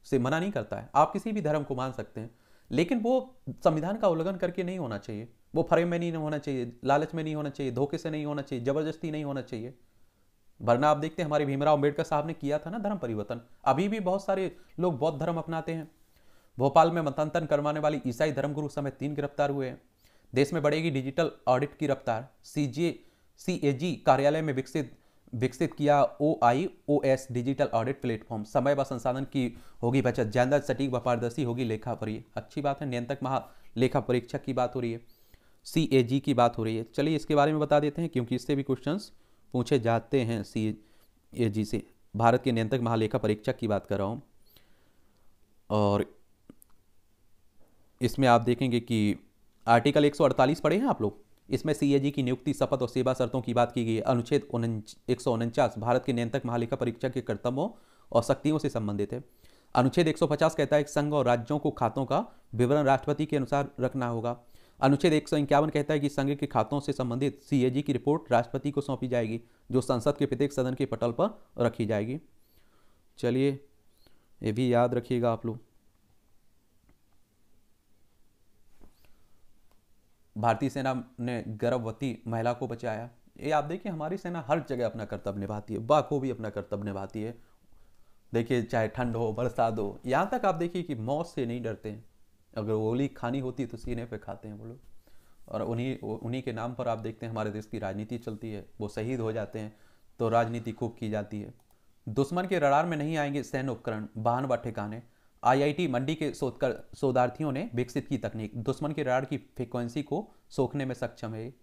से मना नहीं करता है आप किसी भी धर्म को मान सकते हैं लेकिन वो संविधान का उल्लंघन करके नहीं होना चाहिए वो फरेम में नहीं होना चाहिए लालच में नहीं होना चाहिए धोखे से नहीं होना चाहिए जबरदस्ती नहीं होना चाहिए वरना आप देखते हैं हमारे भीमराव अम्बेडकर साहब ने किया था ना धर्म परिवर्तन अभी भी बहुत सारे लोग बौद्ध धर्म अपनाते हैं भोपाल में मतांतरण करवाने वाली ईसाई धर्मगुरु समेत तीन गिरफ्तार हुए हैं देश में बढ़ेगी डिजिटल ऑडिट की रफ्तार सी जी कार्यालय में विकसित विकसित किया O I O S digital audit platform समय व संसाधन की होगी बचत ज्यादा सटीक व पारदर्शी होगी लेखा परी अच्छी बात है नियंत्रक महा लेखा परीक्षक की बात हो रही है सी ए जी की बात हो रही है चलिए इसके बारे में बता देते हैं क्योंकि इससे भी क्वेश्चन पूछे जाते हैं सी ए जी से भारत के नियंत्रक महालेखा परीक्षक की बात कर रहा हूँ और इसमें आप देखेंगे कि आर्टिकल 148 पढ़े हैं आप लोग इसमें सीएजी की नियुक्ति शपथ और सेवा शर्तों की बात की गई है अनुच्छेद एक भारत के नियंत्रक महालेखा परीक्षा के कर्तव्यों और शक्तियों से संबंधित है अनुच्छेद 150 कहता है कि संघ और राज्यों को खातों का विवरण राष्ट्रपति के अनुसार रखना होगा अनुच्छेद एक कहता है कि संघ के खातों से संबंधित सी की रिपोर्ट राष्ट्रपति को सौंपी जाएगी जो संसद के प्रत्येक सदन के पटल पर रखी जाएगी चलिए ये भी याद रखिएगा आप लोग भारतीय सेना ने गर्भवती महिला को बचाया ये आप देखिए हमारी सेना हर जगह अपना कर्तव्य निभाती है बाखो भी अपना कर्तव्य निभाती है देखिए चाहे ठंड हो बरसात हो यहाँ तक आप देखिए कि मौत से नहीं डरते हैं अगर गोली खानी होती तो सीने पे खाते हैं वो लोग और उन्हीं उन्हीं के नाम पर आप देखते हैं हमारे देश की राजनीति चलती है वो शहीद हो जाते हैं तो राजनीति खूब की जाती है दुश्मन के रडार में नहीं आएंगे सैन्य उपकरण वाहन व ठिकाने आईआईटी मंडी के शोधार्थियों ने विकसित की तकनीक दुश्मन के राड की फ्रिक्वेंसी को सोखने में सक्षम है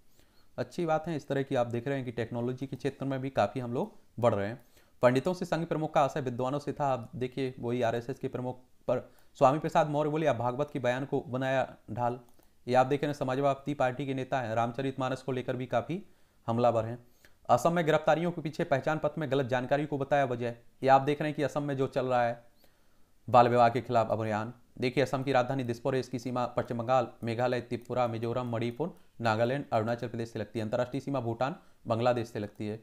अच्छी बात है इस तरह की आप देख रहे हैं कि टेक्नोलॉजी के क्षेत्र में भी काफ़ी हम लोग बढ़ रहे हैं पंडितों से संघ प्रमुख का आशय विद्वानों से था आप देखिए वही आरएसएस के प्रमुख पर स्वामी प्रसाद मौर्य बोले आप भागवत के बयान को बनाया ढाल ये आप देखें समाजवादी पार्टी के नेता हैं रामचरित मानस को लेकर भी काफ़ी हमलावर हैं असम में गिरफ्तारियों के पीछे पहचान पत्र में गलत जानकारी को बताया वजह ये आप देख रहे हैं कि असम में जो चल रहा है बाल विवाह के खिलाफ अभियान देखिए असम की राजधानी दिसपुर इसकी सीमा पश्चिम बंगाल मेघालय त्रिपुरा मिजोरम मणिपुर नागालैंड अरुणाचल प्रदेश से लगती है अंतर्राष्ट्रीय सीमा भूटान बांग्लादेश से लगती है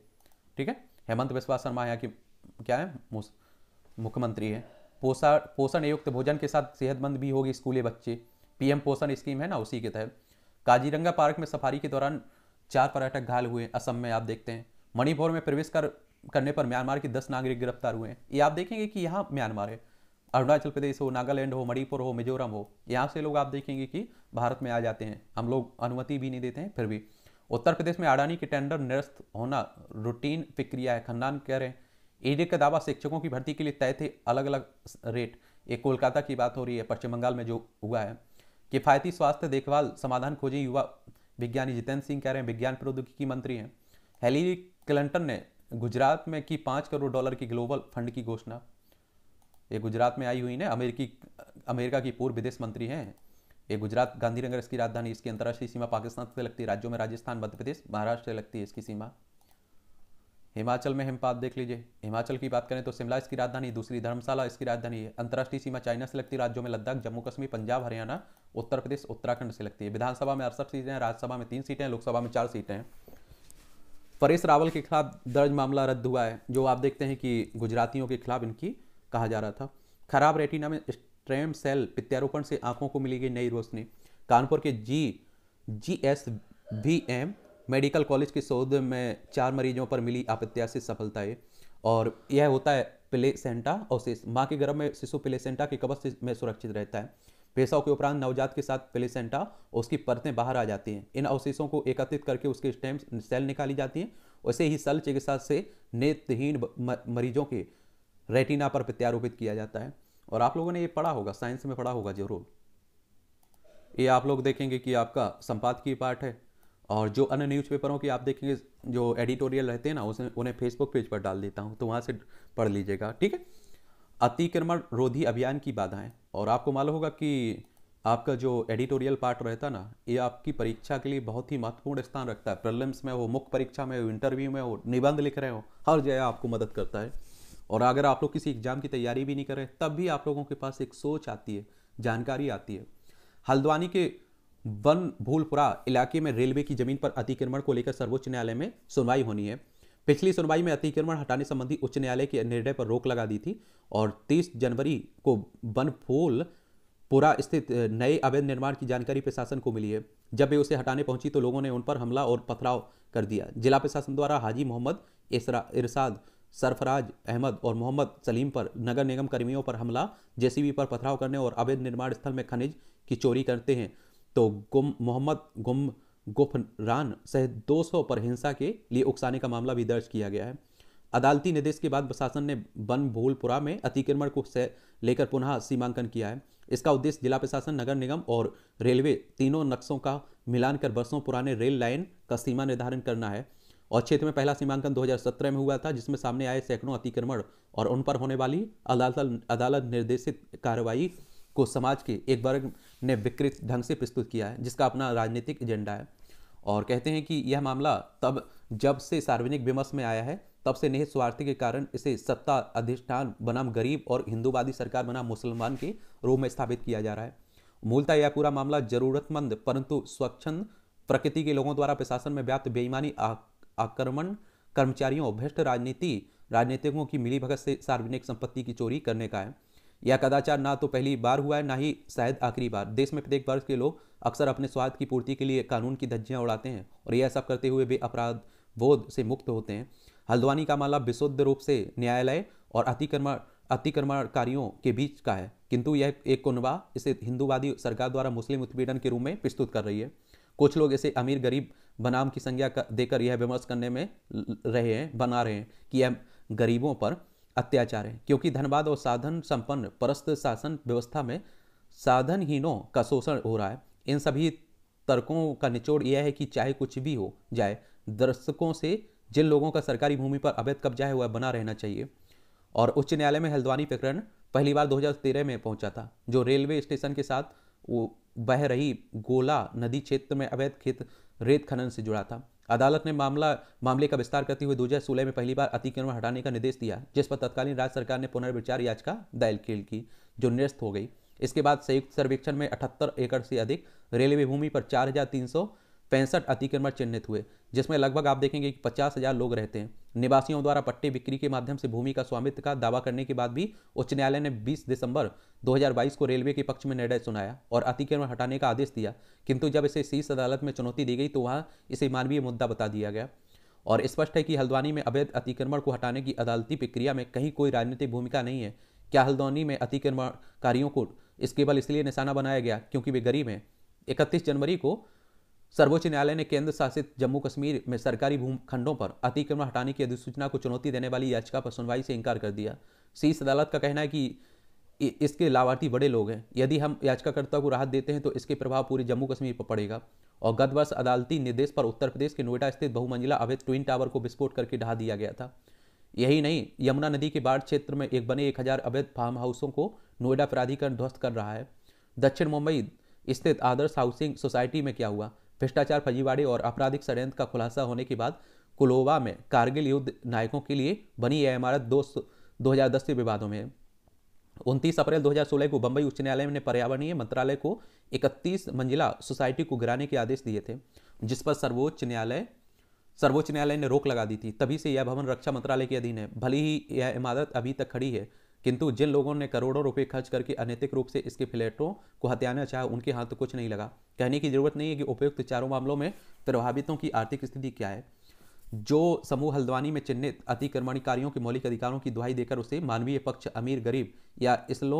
ठीक है हेमंत बिस्वा शर्मा यहाँ की क्या है मुख्यमंत्री है पोषण पोषण युक्त भोजन के साथ सेहतमंद भी होगी स्कूली बच्चे पीएम पोषण स्कीम है ना उसी के तहत काजीरंगा पार्क में सफारी के दौरान चार पर्यटक घायल हुए असम में आप देखते हैं मणिपुर में प्रवेश कर करने पर म्यांमार के दस नागरिक गिरफ्तार हुए हैं ये आप देखेंगे कि यहाँ म्यांमार है अरुणाचल प्रदेश हो नागालैंड हो मणिपुर हो मिजोरम हो यहाँ से लोग आप देखेंगे कि भारत में आ जाते हैं हम लोग अनुमति भी नहीं देते हैं फिर भी उत्तर प्रदेश में अडानी के टेंडर निरस्त होना रूटीन प्रक्रिया है खन्नान कह रहे हैं ईडी का दावा शिक्षकों की भर्ती के लिए तय थे अलग अलग रेट ये कोलकाता की बात हो रही है पश्चिम बंगाल में जो हुआ है किफायती स्वास्थ्य देखभाल समाधान खोजें युवा विज्ञानी जितेंद्र सिंह कह रहे हैं विज्ञान प्रौद्योगिकी मंत्री हैं हेली क्लिंटन ने गुजरात में की पाँच करोड़ डॉलर की ग्लोबल फंड की घोषणा ये गुजरात में आई हुई ना अमेरिकी अमेरिका की पूर्व विदेश मंत्री हैं ये गुजरात गांधीनगर इसकी राजधानी इसकी अंतर्राष्ट्रीय सीमा पाकिस्तान से लगती है राज्यों में राजस्थान मध्य प्रदेश महाराष्ट्र से लगती है इसकी सीमा हिमाचल में हिमपात देख लीजिए हिमाचल की बात करें तो शिमला इसकी राजधानी दूसरी धर्मशाला इसकी राजधानी है अंतर्राष्ट्रीय सीमा चाइना से लगती है राज्यों में लद्दाख जम्मू कश्मीर पंजाब हरियाणा उत्तर प्रदेश उत्तराखंड से लगती है विधानसभा में अड़सठ सीटें हैं राज्यसभा में तीन सीटें हैं लोकसभा में चार सीटें हैं परेश रावल के खिलाफ दर्ज मामला रद्द हुआ है जो आप देखते हैं कि गुजरातियों के खिलाफ इनकी कहा जा रहा था खराब रेटिना में स्ट्रेम सेल प्रत्यारोपण से आंखों को मिली गई नई रोशनी कानपुर के G G S V M medical college के शोध में चार मरीजों पर मिली अप्रत्याशित सफलताएं और यह होता है प्लेसेंटा अवशेष माँ के गर्भ में शिशु प्लेसेंटा के कब्ज में सुरक्षित रहता है पेशाव के उपरांत नवजात के साथ प्लेसेंटा उसकी परतें बाहर आ जाती हैं इन अवशेषों को एकत्रित करके उसके स्टेम सेल निकाली जाती हैं वैसे ही सल चिकित्सा से नेत्रहीन मरीजों के रेटिना पर प्रत्यारोपित किया जाता है और आप लोगों ने ये पढ़ा होगा साइंस में पढ़ा होगा जरूर ये आप लोग देखेंगे कि आपका संपादकीय पार्ट है और जो अन्य न्यूज़पेपरों की आप देखेंगे जो एडिटोरियल रहते हैं ना उसमें उन्हें फेसबुक पेज पर डाल देता हूँ तो वहाँ से पढ़ लीजिएगा ठीक है अतिक्रमण रोधी अभियान की बाधाएं और आपको मालूम होगा कि आपका जो एडिटोरियल पार्ट रहता ना ये आपकी परीक्षा के लिए बहुत ही महत्वपूर्ण स्थान रखता है प्रिलिम्स में हो मुख्य परीक्षा में हो इंटरव्यू में हो निबंध लिख रहे हो हर जगह आपको मदद करता है और अगर आप लोग किसी एग्जाम की तैयारी भी नहीं करें तब भी आप लोगों के पास एक सोच आती है जानकारी आती है हल्द्वानी के वन भूलपुरा इलाके में रेलवे की जमीन पर अतिक्रमण को लेकर सर्वोच्च न्यायालय में सुनवाई होनी है पिछली सुनवाई में अतिक्रमण हटाने संबंधी उच्च न्यायालय के निर्णय पर रोक लगा दी थी और 30 जनवरी को वन फूल पूरा स्थित नए अवैध निर्माण की जानकारी प्रशासन को मिली है जब वे उसे हटाने पहुंची तो लोगों ने उन पर हमला और पथराव कर दिया जिला प्रशासन द्वारा हाजी मोहम्मद इरशाद सरफराज अहमद और मोहम्मद सलीम पर नगर निगम कर्मियों पर हमला जेसीबी पर पथराव करने और अवैध निर्माण स्थल में खनिज की चोरी करते हैं तो गुम मोहम्मद गुम गुफरान सहित 200 पर हिंसा के लिए उकसाने का मामला भी दर्ज किया गया है अदालती निर्देश के बाद प्रशासन ने बन भूलपुरा में अतिक्रमण को लेकर पुनः सीमांकन किया है इसका उद्देश्य जिला प्रशासन नगर निगम और रेलवे तीनों नक्शों का मिलान कर बरसों पुराने रेल लाइन का सीमा निर्धारण करना है और क्षेत्र में पहला सीमांकन 2017 में हुआ था जिसमें सामने आए सैकड़ों अतिक्रमण और उन पर होने वाली अदालत अदालत निर्देशित कार्रवाई को समाज के एक वर्ग ने विकृत ढंग से प्रस्तुत किया है जिसका अपना राजनीतिक एजेंडा है और कहते हैं कि यह मामला तब जब से सार्वजनिक विमर्श में आया है तब से निहित स्वार्थी के कारण इसे सत्ता अधिष्ठान बनाम गरीब और हिंदूवादी सरकार बनाम मुसलमान के रूप में स्थापित किया जा रहा है मूलतः यह पूरा मामला जरूरतमंद परंतु स्वच्छंद प्रकृति के लोगों द्वारा प्रशासन में व्याप्त बेईमानी आक्रमण कर्मचारियों भ्रष्ट राजनीति राजनीतिकों की मिलीभगत से सार्वजनिक संपत्ति की चोरी करने का है यह कदाचार ना तो पहली बार हुआ है ना ही शायद आखिरी बार देश में प्रत्येक वर्ष के लोग अक्सर अपने स्वार्थ की पूर्ति के लिए कानून की धज्जियां उड़ाते हैं और यह सब करते हुए भी अपराध बोध से मुक्त होते हैं हल्द्वानी का मामला विशुद्ध रूप से न्यायालय और अतिक्रमण अतिक्रमणकारियों के बीच का है किंतु यह एक कुनबा इसे हिंदूवादी सरकार द्वारा मुस्लिम उत्पीड़न के रूप में प्रस्तुत कर रही है कुछ लोग इसे अमीर गरीब बनाम की संज्ञा देकर यह विमर्श करने में रहे हैं बना रहे हैं कि यह गरीबों पर अत्याचार है क्योंकि धनबाद और साधन संपन्न परस्त शासन व्यवस्था में साधनहीनों का शोषण हो रहा है इन सभी तर्कों का निचोड़ यह है कि चाहे कुछ भी हो जाए दर्शकों से जिन लोगों का सरकारी भूमि पर अवैध कब्जा है वह बना रहना चाहिए और उच्च न्यायालय में हल्द्वानी प्रकरण पहली बार 2013 में पहुंचा था जो रेलवे स्टेशन के साथ बह रही गोला नदी क्षेत्र में अवैध खेत रेत खनन से जुड़ा था अदालत ने मामला मामले का विस्तार करते हुए सोलह में पहली बार अतिक्रमण हटाने का निर्देश दिया जिस पर तत्कालीन राज्य सरकार ने पुनर्विचार याचिका दायर की जो निरस्त हो गई इसके बाद संयुक्त सर्वेक्षण में अठहत्तर एकड़ से अधिक रेलवे भूमि पर चार पैंसठ अतिक्रमण चिन्हित हुए जिसमें लगभग आप देखेंगे कि पचास हजार लोग रहते हैं निवासियों द्वारा पट्टे बिक्री के माध्यम से भूमि का स्वामित्व का दावा करने के बाद भी उच्च न्यायालय ने 20 दिसंबर 2022 को रेलवे के पक्ष में निर्णय सुनाया और अतिक्रमण हटाने का आदेश दिया किंतु जब इसे शीर्ष अदालत में चुनौती दी गई तो वहाँ इसे मानवीय मुद्दा बता दिया गया और स्पष्ट है कि हल्द्वानी में अवैध अतिक्रमण को हटाने की अदालती प्रक्रिया में कहीं कोई राजनीतिक भूमिका नहीं है क्या हल्द्वानी में अतिक्रमणकारियों को इस केवल इसलिए निशाना बनाया गया क्योंकि वे गरीब हैं इकतीस जनवरी को सर्वोच्च न्यायालय ने केंद्र शासित जम्मू कश्मीर में सरकारी भूखंडों पर अतिक्रमण हटाने की अधिसूचना को चुनौती देने वाली याचिका पर सुनवाई से इनकार कर दिया शीर्ष अदालत का कहना है कि इसके लाभार्थी बड़े लोग हैं यदि हम याचिकाकर्ता को राहत देते हैं तो इसके प्रभाव पूरे जम्मू कश्मीर पर पड़ेगा और गत वर्ष अदालती निर्देश पर उत्तर प्रदेश के नोएडा स्थित बहुमंजिला अवैध ट्विन टावर को विस्फोट करके ढहा दिया गया था यही नहीं यमुना नदी के बाढ़ क्षेत्र में एक बने एक हजार अवैध फार्म हाउसों को नोएडा प्राधिकरण ध्वस्त कर रहा है दक्षिण मुंबई स्थित आदर्श हाउसिंग सोसाइटी में क्या हुआ भ्रष्टाचार फजीवाड़े और आपराधिक षडयंत्र का खुलासा होने के बाद कुलोवा में कारगिल युद्ध नायकों के लिए बनी यह इमारत दो हज़ार के विवादों में उनतीस अप्रैल 2016 को बंबई उच्च न्यायालय ने पर्यावरणीय मंत्रालय को 31 मंजिला सोसाइटी को गिराने के आदेश दिए थे जिस पर सर्वोच्च न्यायालय सर्वोच्च न्यायालय ने रोक लगा दी थी तभी से यह भवन रक्षा मंत्रालय के अधीन है भले ही यह इमारत अभी तक खड़ी है किंतु जिन लोगों ने करोड़ों रुपए खर्च करके अनैतिक रूप से इसके फ्लैटों को हत्याना चाहा उनके हाथ तो कुछ नहीं लगा कहने की जरूरत नहीं है कि उपयुक्त चारों मामलों में प्रभावितों की आर्थिक स्थिति क्या है जो समूह हल्द्वानी में चिन्हित अतिक्रमणकारियों के मौलिक अधिकारों की दुहाई देकर उसे मानवीय पक्ष अमीर गरीब या इसलो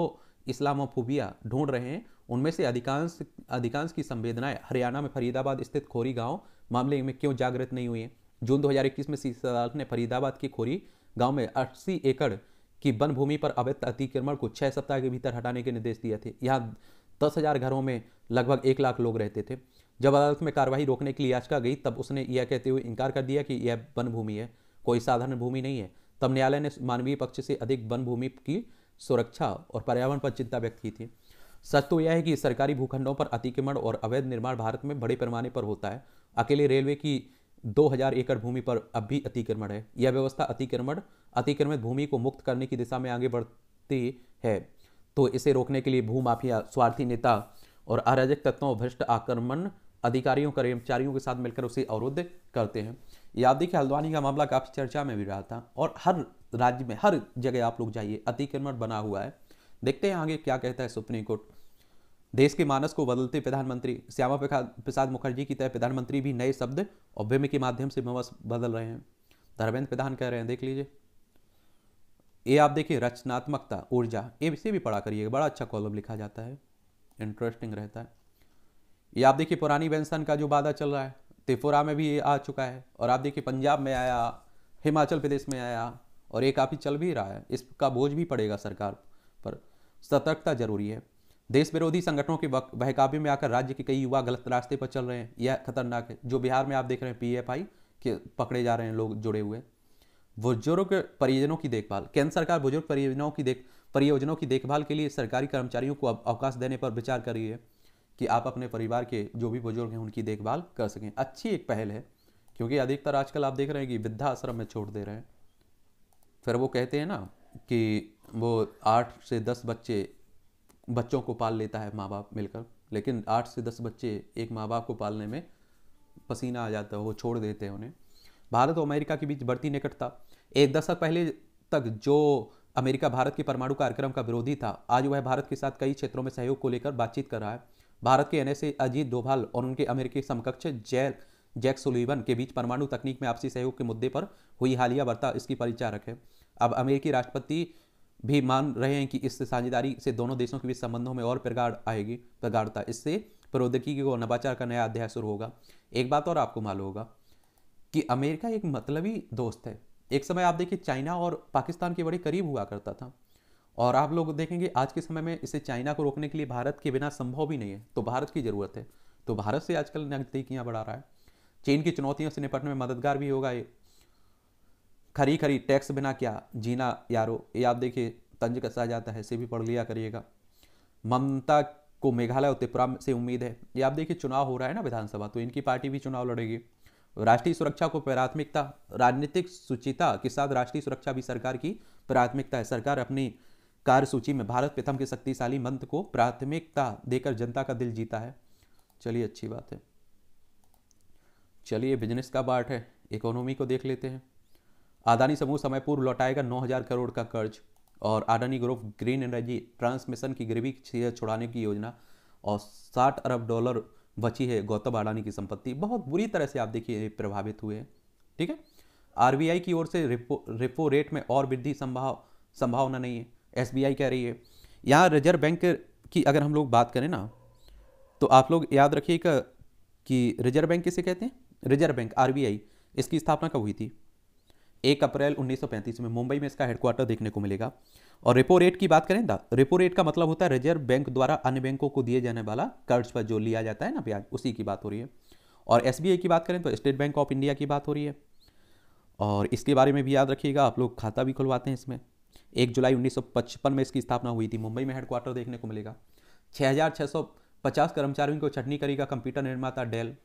इस्लामोफोबिया ढूंढ रहे हैं उनमें से अधिकांश अधिकांश की संवेदनाएं हरियाणा में फरीदाबाद स्थित खोरी गांव मामले में क्यों जागृत नहीं हुई हैं जून 2021 में शीर्ष अदालत ने फरीदाबाद की खोरी गांव में अस्सी एकड़ कि वन भूमि पर अवैध अतिक्रमण को छः सप्ताह के भीतर हटाने के निर्देश दिए थे यहाँ दस हज़ार घरों में लगभग एक लाख लोग रहते थे जब अदालत में कार्रवाई रोकने के लिए याचिका गई तब उसने यह कहते हुए इनकार कर दिया कि यह वन भूमि है कोई साधारण भूमि नहीं है तब न्यायालय ने मानवीय पक्ष से अधिक वन भूमि की सुरक्षा और पर्यावरण पर चिंता व्यक्त की थी सच तो यह है कि सरकारी भूखंडों पर अतिक्रमण और अवैध निर्माण भारत में बड़े पैमाने पर होता है अकेले रेलवे की 2000 एकड़ भूमि पर अब भी अतिक्रमण है यह व्यवस्था अतिक्रमण अतिक्रमित भूमि को मुक्त करने की दिशा में आगे बढ़ती है तो इसे रोकने के लिए भूमाफिया स्वार्थी नेता और अराजक तत्वों भ्रष्ट आक्रमण अधिकारियों कर्मचारियों के साथ मिलकर उसे अवरुद्ध करते हैं याद देखिए हल्द्वानी का मामला काफ़ी चर्चा में भी रहा था और हर राज्य में हर जगह आप लोग जाइए अतिक्रमण बना हुआ है देखते हैं आगे क्या कहता है सुप्रीम कोर्ट देश के मानस को बदलते प्रधानमंत्री श्यामा प्रसाद मुखर्जी की तरह प्रधानमंत्री भी नए शब्द और व्यम के माध्यम से बदल रहे हैं धर्मेंद्र प्रधान कह रहे हैं देख लीजिए ये आप देखिए रचनात्मकता ऊर्जा ये इसे भी पढ़ा करिएगा बड़ा अच्छा कॉलम लिखा जाता है इंटरेस्टिंग रहता है ये आप देखिए पुरानी पेंशन का जो वादा चल रहा है त्रिपुरा में भी ये आ चुका है और आप देखिए पंजाब में आया हिमाचल प्रदेश में आया और ये काफ़ी चल भी रहा है इसका बोझ भी पड़ेगा सरकार पर सतर्कता जरूरी है देश विरोधी संगठनों के बहकावे में आकर राज्य के कई युवा गलत रास्ते पर चल रहे हैं यह खतरनाक है जो बिहार में आप देख रहे हैं पीएफआई के पकड़े जा रहे हैं लोग जुड़े हुए बुजुर्ग परियोजनों की देखभाल केंद्र सरकार बुजुर्ग परियोजनाओं की देख परियोजनाओं की देखभाल के लिए सरकारी कर्मचारियों को अवकाश देने पर विचार कर रही है कि आप अपने परिवार के जो भी बुजुर्ग हैं उनकी देखभाल कर सकें अच्छी एक पहल है क्योंकि अधिकतर आजकल आप देख रहे हैं कि वृद्धा आश्रम में छोड़ दे रहे हैं फिर वो कहते हैं ना कि वो आठ से दस बच्चे बच्चों को पाल लेता है माँ बाप मिलकर लेकिन आठ से दस बच्चे एक माँ बाप को पालने में पसीना आ जाता है वो छोड़ देते हैं उन्हें भारत और अमेरिका के बीच बढ़ती निकटता एक दशक पहले तक जो अमेरिका भारत के परमाणु कार्यक्रम का विरोधी था आज वह भारत के साथ कई क्षेत्रों में सहयोग को लेकर बातचीत कर रहा है भारत के एन अजीत डोभाल और उनके अमेरिकी समकक्ष जैल जैक सुलीवन के बीच परमाणु तकनीक में आपसी सहयोग के मुद्दे पर हुई हालिया वार्ता इसकी परिचारक है अब अमेरिकी राष्ट्रपति भी मान रहे हैं कि इससे साझेदारी से दोनों देशों के बीच संबंधों में और प्रगाढ़ आएगी प्रगाढ़ता इससे प्रौद्योगिकी और नवाचार का नया अध्याय शुरू होगा एक बात और आपको मालूम होगा कि अमेरिका एक मतलबी दोस्त है एक समय आप देखिए चाइना और पाकिस्तान के बड़े करीब हुआ करता था और आप लोग देखेंगे आज के समय में इसे चाइना को रोकने के लिए भारत के बिना संभव भी नहीं है तो भारत की ज़रूरत है तो भारत से आजकल नज़दीकियाँ बढ़ा रहा है चीन की चुनौतियों से निपटने में मददगार भी होगा ये खरी खरी टैक्स बिना क्या जीना यारो ये आप देखिए तंज कसा जाता है इसे भी पढ़ लिया करिएगा ममता को मेघालय और त्रिपुरा से उम्मीद है ये आप देखिए चुनाव हो रहा है ना विधानसभा तो इनकी पार्टी भी चुनाव लड़ेगी राष्ट्रीय सुरक्षा को प्राथमिकता राजनीतिक सुचिता के साथ राष्ट्रीय सुरक्षा भी सरकार की प्राथमिकता है सरकार अपनी कार्यसूची में भारत प्रथम के शक्तिशाली मंत्र को प्राथमिकता देकर जनता का दिल जीता है चलिए अच्छी बात है चलिए बिजनेस का पार्ट है इकोनॉमी को देख लेते हैं अदानी समूह समय पूर्व लौटाएगा 9000 करोड़ का कर्ज और Adani group green energy transmission की गिरवी से छुड़ाने की योजना और 60 अरब डॉलर बची है गौतम अडानी की संपत्ति बहुत बुरी तरह से आप देखिए प्रभावित हुए हैं ठीक है आरबीआई की ओर से रेपो रेपो रेट में और वृद्धि संभाव संभावना नहीं है एस कह रही है यहाँ रिजर्व बैंक की अगर हम लोग बात करें ना तो आप लोग याद रखिएगा कि रिजर्व बैंक किसे कहते हैं रिजर्व बैंक आरबीआई इसकी स्थापना कब हुई थी एक अप्रैल 1935 में मुंबई में इसका हेडक्वार्टर देखने को मिलेगा और रेपो रेट की बात करें तो रेपो रेट का मतलब होता है रिजर्व बैंक द्वारा अन्य बैंकों को दिए जाने वाला कर्ज पर जो लिया जाता है ना ब्याज उसी की बात हो रही है और एस की बात करें तो स्टेट बैंक ऑफ इंडिया की बात हो रही है और इसके बारे में भी याद रखिएगा आप लोग खाता भी खुलवाते हैं इसमें एक जुलाई 1955 में इसकी स्थापना हुई थी मुंबई में हेडक्वार्टर देखने को मिलेगा 6,650 कर्मचारियों को छटनी करेगा कंप्यूटर निर्माता डेल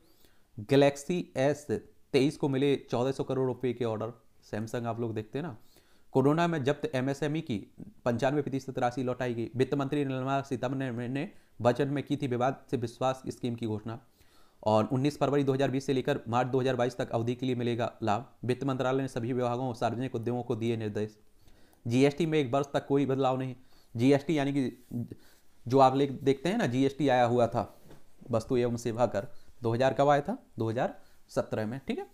गैलेक्सी एस तेईस को मिले 1400 करोड़ रुपए के ऑर्डर सैमसंग आप लोग देखते हैं ना कोरोना में जब्त एमएसएमई e की पंचानवे प्रतिशत राशि लौटाई गई वित्त मंत्री निर्मला सीतारमण ने बजट में की थी विवाद से विश्वास स्कीम की घोषणा और 19 फरवरी 2020 से लेकर मार्च 2022 तक अवधि के लिए मिलेगा लाभ वित्त मंत्रालय ने सभी विभागों और सार्वजनिक उद्यमों को दिए निर्देश जीएसटी में एक वर्ष तक कोई बदलाव नहीं जीएसटी यानी कि जो आप ले देखते हैं ना जीएसटी आया हुआ था वस्तु एवं सेवा कर 2000 कब आया था 2017 में ठीक है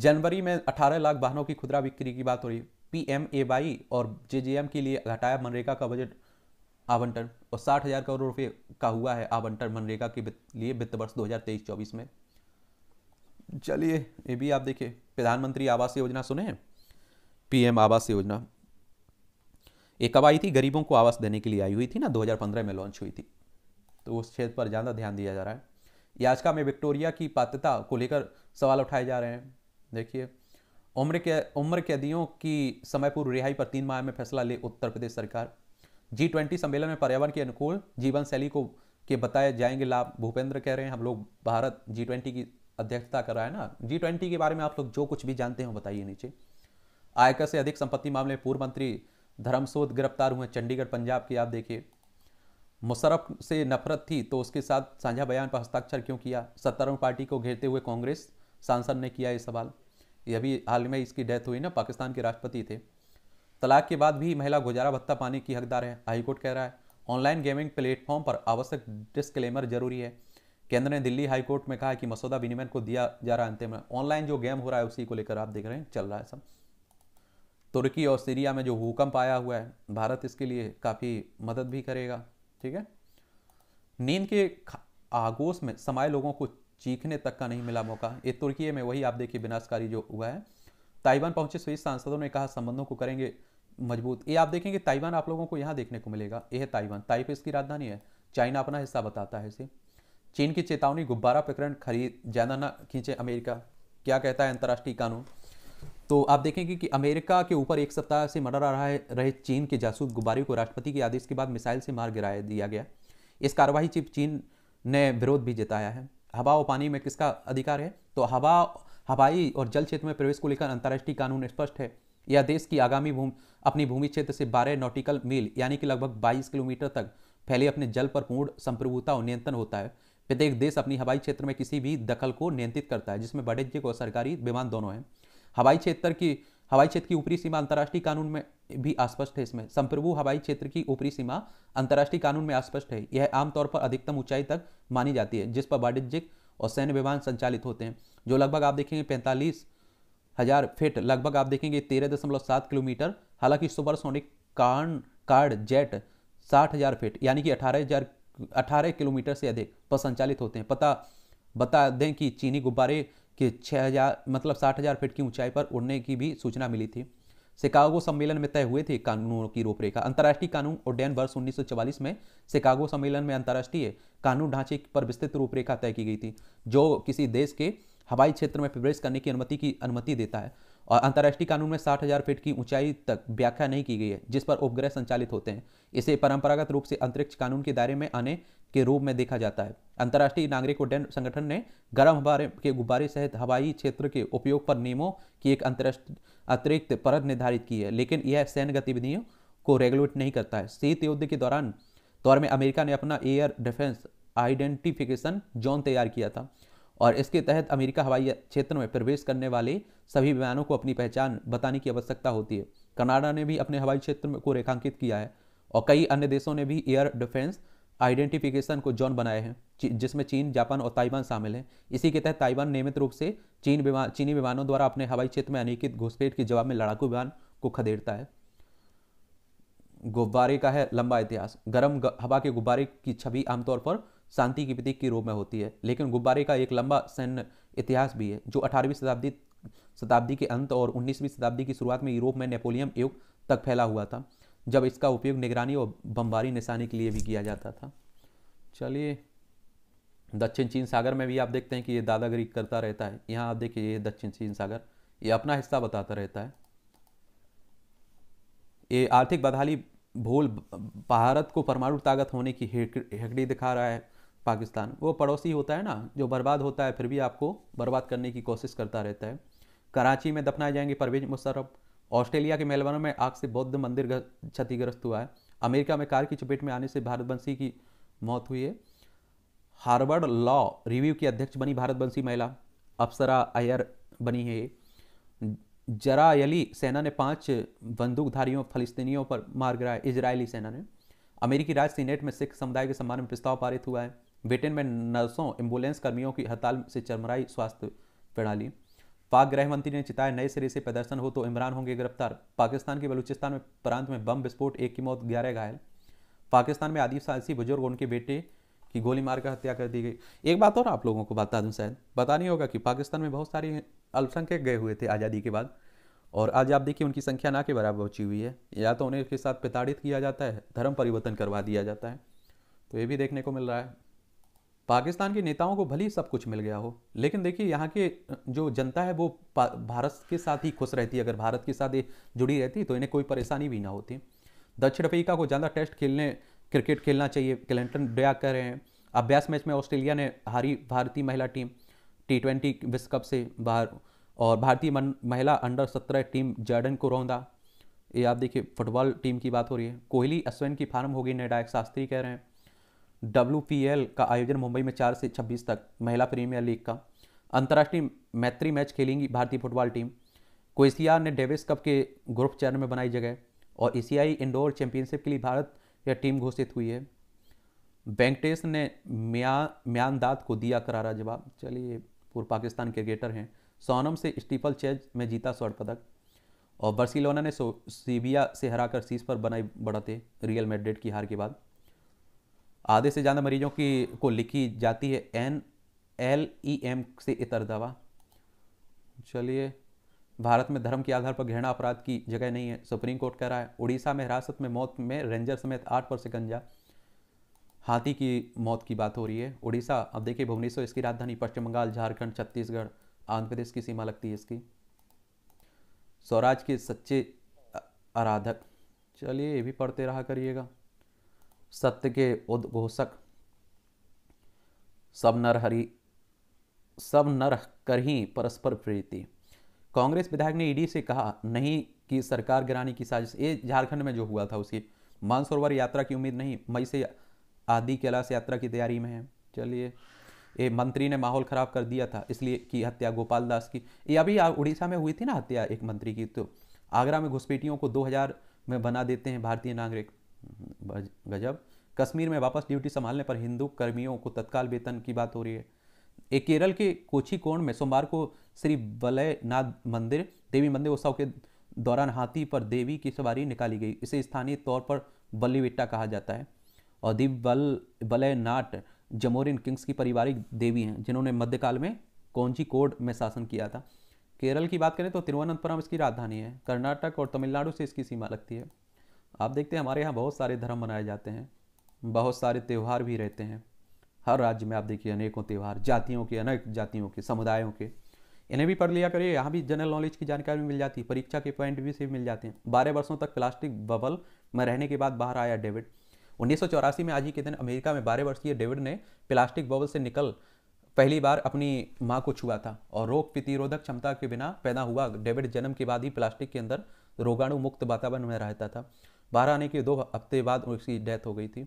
जनवरी में 18 लाख वाहनों की खुदरा बिक्री की बात हो रही पी एम ए वाई और जे जे एम के लिए घटाया मनरेगा का बजट आवंटन और साठ हज़ार करोड़ रुपये का हुआ है आवंटन मनरेगा के लिए वित्त वर्ष 2023-24 में चलिए ये भी आप देखिए प्रधानमंत्री आवास योजना सुने पी पीएम आवास योजना एक कब आई थी गरीबों को आवास देने के लिए आई हुई थी ना 2015 में लॉन्च हुई थी तो उस क्षेत्र पर ज़्यादा ध्यान दिया जा रहा है याचिका में विक्टोरिया की पात्रता को लेकर सवाल उठाए जा रहे हैं देखिए उम्र के उम्र कैदियों की समय पूर्व रिहाई पर तीन माह में फैसला ले उत्तर प्रदेश सरकार जी ट्वेंटी सम्मेलन में पर्यावरण के अनुकूल जीवन शैली को के बताए जाएंगे लाभ भूपेंद्र कह रहे हैं हम लोग भारत जी ट्वेंटी की अध्यक्षता कर रहा है ना जी ट्वेंटी के बारे में आप लोग जो कुछ भी जानते हैं बताइए नीचे आयकर से अधिक संपत्ति मामले में पूर्व मंत्री धर्मसोद गिरफ्तार हुए चंडीगढ़ पंजाब के आप देखिए मुशरफ से नफरत थी तो उसके साथ साझा बयान पर हस्ताक्षर क्यों किया सत्तारूढ़ पार्टी को घेरते हुए कांग्रेस सांसद ने किया ये सवाल ये अभी हाल में इसकी डेथ हुई ना पाकिस्तान के राष्ट्रपति थे तलाक के बाद भी महिला गुजारा भत्ता पाने की हकदार है हाईकोर्ट कह रहा है ऑनलाइन गेमिंग प्लेटफॉर्म पर आवश्यक डिस्क्लेमर जरूरी है केंद्र ने दिल्ली हाईकोर्ट में कहा कि मसौदा विनिमय को दिया जा रहा है अंतिम ऑनलाइन जो गेम हो रहा है उसी को लेकर आप देख रहे हैं चल रहा है सब तुर्की और सीरिया में जो भूकंप आया हुआ है भारत इसके लिए काफ़ी मदद भी करेगा ठीक है नींद के आगोश में समाये लोगों को चीखने तक का नहीं मिला मौका ये तुर्की में वही आप देखिए विनाशकारी जो हुआ है ताइवान पहुंचे स्वीस सांसदों ने कहा संबंधों को करेंगे मजबूत ये आप देखेंगे ताइवान आप लोगों को यहाँ देखने को मिलेगा ये है ताइवान ताइप इसकी राजधानी है चाइना अपना हिस्सा बताता है इसे चीन की चेतावनी गुब्बारा प्रकरण खरीद ज़्यादा ना खींचे अमेरिका क्या कहता है अंतर्राष्ट्रीय कानून तो आप देखेंगे कि अमेरिका के ऊपर एक सप्ताह से मर आ रहा है रहे चीन के जासूस गुब्बारी को राष्ट्रपति के आदेश के बाद मिसाइल से मार गिराया दिया गया इस कार्रवाई चीफ चीन ने विरोध भी जताया है हवा और पानी में किसका अधिकार है तो हवा हवाई और जल क्षेत्र में प्रवेश को लेकर अंतर्राष्ट्रीय कानून स्पष्ट है यह देश की आगामी भूम अपनी भूमि क्षेत्र से 12 नॉटिकल मील यानी कि लगभग 22 किलोमीटर तक फैले अपने जल पर पूर्ण संप्रभुता और नियंत्रण होता है प्रत्येक देश अपनी हवाई क्षेत्र में किसी भी दखल को नियंत्रित करता है जिसमें वाणिज्यिक और सरकारी विमान दोनों हैं हवाई क्षेत्र की हवाई क्षेत्र की ऊपरी सीमा अंतर्राष्ट्रीय कानून में भी अस्पष्ट है इसमें संप्रभु हवाई क्षेत्र की ऊपरी सीमा अंतर्राष्ट्रीय कानून में अस्पष्ट है यह आमतौर पर अधिकतम ऊंचाई तक मानी जाती है जिस पर वाणिज्यिक और सैन्य विमान संचालित होते हैं जो लगभग आप देखेंगे पैंतालीस हजार फिट लगभग आप देखेंगे तेरह दशमलव सात किलोमीटर हालांकि सुपरसोनिक कार्न कार्ड जेट साठ हजार फिट यानी कि अठारह हजार अठारह किलोमीटर से अधिक पर संचालित होते हैं पता बता दें कि चीनी गुब्बारे कि 6000 मतलब 60000 फीट की ऊंचाई पर उड़ने की भी सूचना मिली थी शिकागो सम्मेलन में तय हुए थे कानूनों की रूपरेखा अंतर्राष्ट्रीय कानून उड्डयन वर्ष 1944 में शिकागो सम्मेलन में अंतर्राष्ट्रीय कानून ढांचे पर विस्तृत रूपरेखा तय की गई थी जो किसी देश के हवाई क्षेत्र में प्रवेश करने की अनुमति की अनुमति देता है और अंतर्राष्ट्रीय कानून में साठ हज़ार फीट की ऊंचाई तक व्याख्या नहीं की गई है जिस पर उपग्रह संचालित होते हैं इसे परंपरागत रूप से अंतरिक्ष कानून के दायरे में आने के रूप में देखा जाता है अंतर्राष्ट्रीय नागरिक उड्डयन संगठन ने गर्म हवाए के गुब्बारे सहित हवाई क्षेत्र के उपयोग पर नियमों की एक अतिरिक्त परत निर्धारित की है लेकिन यह सैन्य गतिविधियों को रेगुलेट नहीं करता है शीत युद्ध के दौरान दौर में अमेरिका ने अपना एयर डिफेंस आइडेंटिफिकेशन जोन तैयार किया था और इसके तहत अमेरिका हवाई क्षेत्र में प्रवेश करने वाले सभी विमानों को अपनी पहचान बताने की आवश्यकता होती है कनाडा ने भी अपने हवाई क्षेत्र को रेखांकित किया है और कई अन्य देशों ने भी एयर डिफेंस आइडेंटिफिकेशन को जोन बनाए हैं जिसमें चीन जापान और ताइवान शामिल हैं इसी के तहत ताइवान नियमित रूप से चीन विमान चीनी विमानों द्वारा अपने हवाई क्षेत्र में अनियमित घुसपैठ के जवाब में लड़ाकू विमान को खदेड़ता है गुब्बारे का है लंबा इतिहास गर्म हवा के गुब्बारे की छवि आमतौर पर शांति की प्रतीक के रूप में होती है लेकिन गुब्बारे का एक लंबा सैन्य इतिहास भी है जो अठारहवीं शताब्दी शताब्दी के अंत और उन्नीसवीं शताब्दी की शुरुआत में यूरोप में नेपोलियन युग तक फैला हुआ था जब इसका उपयोग निगरानी और बमबारी निशाने के लिए भी किया जाता था चलिए दक्षिण चीन सागर में भी आप देखते हैं कि ये दादागिरी करता रहता है यहाँ आप देखिए ये दक्षिण चीन सागर ये अपना हिस्सा बताता रहता है ये आर्थिक बदहाली भूल भारत को परमाणु ताकत होने की हेकड़ी दिखा रहा है पाकिस्तान वो पड़ोसी होता है ना जो बर्बाद होता है फिर भी आपको बर्बाद करने की कोशिश करता रहता है कराची में दफनाए जाएंगे परवेज मुशरफ ऑस्ट्रेलिया के मेलबर्न में आग से बौद्ध मंदिर क्षतिग्रस्त हुआ है अमेरिका में कार की चपेट में आने से भारतवंशी की मौत हुई है हार्वर्ड लॉ रिव्यू की अध्यक्ष बनी भारतवंशी महिला अप्सरा अयर बनी है जरायली सेना ने पांच बंदूकधारियों फलिस्तीनियों पर मार है इजरायली सेना ने अमेरिकी राज्य सीनेट में सिख समुदाय के सम्मान में प्रस्ताव पारित हुआ है ब्रिटेन में नर्सों एम्बुलेंस कर्मियों की हड़ताल से चरमराई स्वास्थ्य प्रणाली पाक गृह मंत्री ने चिताया नए सिरे से प्रदर्शन हो तो इमरान होंगे गिरफ्तार पाकिस्तान के बलूचिस्तान में प्रांत में बम विस्फोट एक की मौत ग्यारह घायल पाकिस्तान में आदिवासी बुजुर्ग उनके बेटे की गोली मारकर हत्या कर दी गई एक बात और आप लोगों को बता दूं शायद पता नहीं होगा कि पाकिस्तान में बहुत सारे अल्पसंख्यक गए हुए थे आज़ादी के बाद और आज आप देखिए उनकी संख्या ना के बराबर बची हुई है या तो उन्हें उसके साथ प्रताड़ित किया जाता है धर्म परिवर्तन करवा दिया जाता है तो ये भी देखने को मिल रहा है पाकिस्तान के नेताओं को भले ही सब कुछ मिल गया हो लेकिन देखिए यहाँ के जो जनता है वो भारत के साथ ही खुश रहती है अगर भारत के साथ जुड़ी रहती तो इन्हें कोई परेशानी भी ना होती दक्षिण अफ्रीका को ज़्यादा टेस्ट खेलने क्रिकेट खेलना चाहिए क्लिंटन डया कर रहे हैं अभ्यास मैच में ऑस्ट्रेलिया ने हारी भारतीय महिला टीम टी ट्वेंटी विश्व कप से बाहर और भारतीय महिला अंडर सत्रह टीम जर्डन को रौंदा ये आप देखिए फुटबॉल टीम की बात हो रही है कोहली अश्विन की फार्म होगी निर्णायक शास्त्री कह रहे हैं डब्ल्यू का आयोजन मुंबई में चार से छब्बीस तक महिला प्रीमियर लीग का अंतर्राष्ट्रीय मैत्री मैच खेलेंगी भारतीय फुटबॉल टीम कोएसिया ने डेविस कप के ग्रुप चरण में बनाई जगह और एशियाई इंडोर चैंपियनशिप के लिए भारत यह टीम घोषित हुई है वेंकटेश ने म्या म्यानदाद को दिया करारा जवाब चलिए पूर्व पाकिस्तान क्रिकेटर हैं सोनम से स्टीफल चेज में जीता स्वर्ण पदक और बर्सिलोना ने सीबिया से हराकर शीर्ष पर बनाई बढ़ते रियल मेड्रिड की हार के बाद आधे से ज़्यादा मरीजों की को लिखी जाती है एन एल ई एम से इतर दवा चलिए भारत में धर्म के आधार पर घृणा अपराध की जगह नहीं है सुप्रीम कोर्ट कह रहा है उड़ीसा में हिरासत में मौत में रेंजर समेत आठ पर से गंजा हाथी की मौत की बात हो रही है उड़ीसा अब देखिए भुवनेश्वर इसकी राजधानी पश्चिम बंगाल झारखंड छत्तीसगढ़ आंध्र प्रदेश की सीमा लगती है इसकी स्वराज के सच्चे आराधक चलिए ये भी पढ़ते रहा करिएगा सत्य के उद्घोषक सब नर हरी सब नर कर ही परस्पर प्रीति कांग्रेस विधायक ने ईडी से कहा नहीं कि सरकार गिराने की साजिश ये झारखंड में जो हुआ था उसकी मानसरोवर यात्रा की उम्मीद नहीं मई से आदि कैलाश यात्रा की तैयारी में है चलिए ये मंत्री ने माहौल खराब कर दिया था इसलिए कि हत्या गोपाल दास की ये अभी उड़ीसा में हुई थी ना हत्या एक मंत्री की तो आगरा में घुसपेटियों को 2000 में बना देते हैं भारतीय नागरिक गजब कश्मीर में वापस ड्यूटी संभालने पर हिंदू कर्मियों को तत्काल वेतन की बात हो रही है एक केरल के कोची कोण में सोमवार को श्री वलयनाथ मंदिर देवी मंदिर उत्सव के दौरान हाथी पर देवी की सवारी निकाली गई इसे स्थानीय तौर पर बल्लीविट्टा कहा जाता है और दिव बल वलयनाट जमोरिन किंग्स की पारिवारिक देवी हैं जिन्होंने मध्यकाल में कौंची कोड में शासन किया था केरल की बात करें तो तिरुवनंतपुरम इसकी राजधानी है कर्नाटक और तमिलनाडु से इसकी सीमा लगती है आप देखते हैं हमारे यहाँ बहुत सारे धर्म मनाए जाते हैं बहुत सारे त्यौहार भी रहते हैं हर राज्य में आप देखिए अनेकों त्यौहार जातियों के अनेक जातियों के समुदायों के इन्हें भी पढ़ लिया करिए यहाँ भी जनरल नॉलेज की जानकारी मिल जाती है परीक्षा के पॉइंट भी से मिल जाते हैं बारह वर्षों तक प्लास्टिक बबल में रहने के बाद बाहर आया डेविड उन्नीस में आज ही के दिन अमेरिका में बारह वर्षीय डेविड ने प्लास्टिक बबल से निकल पहली बार अपनी माँ को छुआ था और रोग प्रतिरोधक क्षमता के बिना पैदा हुआ डेविड जन्म के बाद ही प्लास्टिक के अंदर रोगाणु मुक्त वातावरण में रहता था बाहर आने के दो हफ्ते बाद उसकी डेथ हो गई थी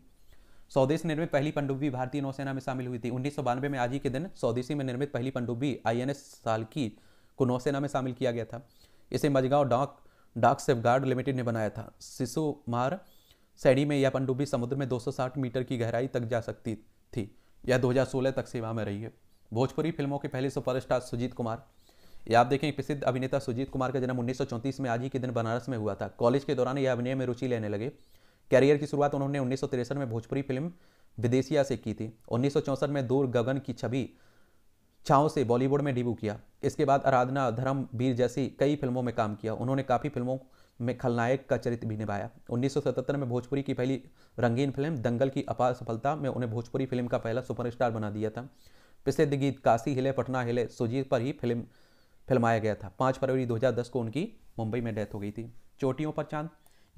स्वदेश निर्मित पहली पनडुब्बी भारतीय नौसेना में शामिल हुई थी उन्नीस में आज ही के दिन स्वदेशी में निर्मित पहली पनडुब्बी आई एन को नौसेना में शामिल किया गया था इसे मजगांव डाक डाक गार्ड लिमिटेड ने बनाया था शिशु मार सैडी में यह पनडुब्बी समुद्र में 260 मीटर की गहराई तक जा सकती थी यह 2016 तक सेवा में रही है भोजपुरी फिल्मों के पहले सुपरस्टार सुजीत कुमार या आप देखें प्रसिद्ध अभिनेता सुजीत कुमार का जन्म उन्नीस में आज ही के दिन बनारस में हुआ था कॉलेज के दौरान यह अभिनय में रुचि लेने लगे कैरियर की शुरुआत उन्होंने उन्नीस में भोजपुरी फिल्म विदेशिया से की थी उन्नीस में दूर गगन की छवि छाओं से बॉलीवुड में डिब्यू किया इसके बाद आराधना धर्म वीर जैसी कई फिल्मों में काम किया उन्होंने काफ़ी फिल्मों में खलनायक का चरित्र भी निभाया 1977 में भोजपुरी की पहली रंगीन फिल्म दंगल की अपार सफलता में उन्हें भोजपुरी फिल्म का पहला सुपरस्टार बना दिया था प्रसिद्ध गीत काशी हिले पटना हिले सुजीत पर ही फिल्म फिल्माया गया था पाँच फरवरी 2010 को उनकी मुंबई में डेथ हो गई थी चोटियों पर चांद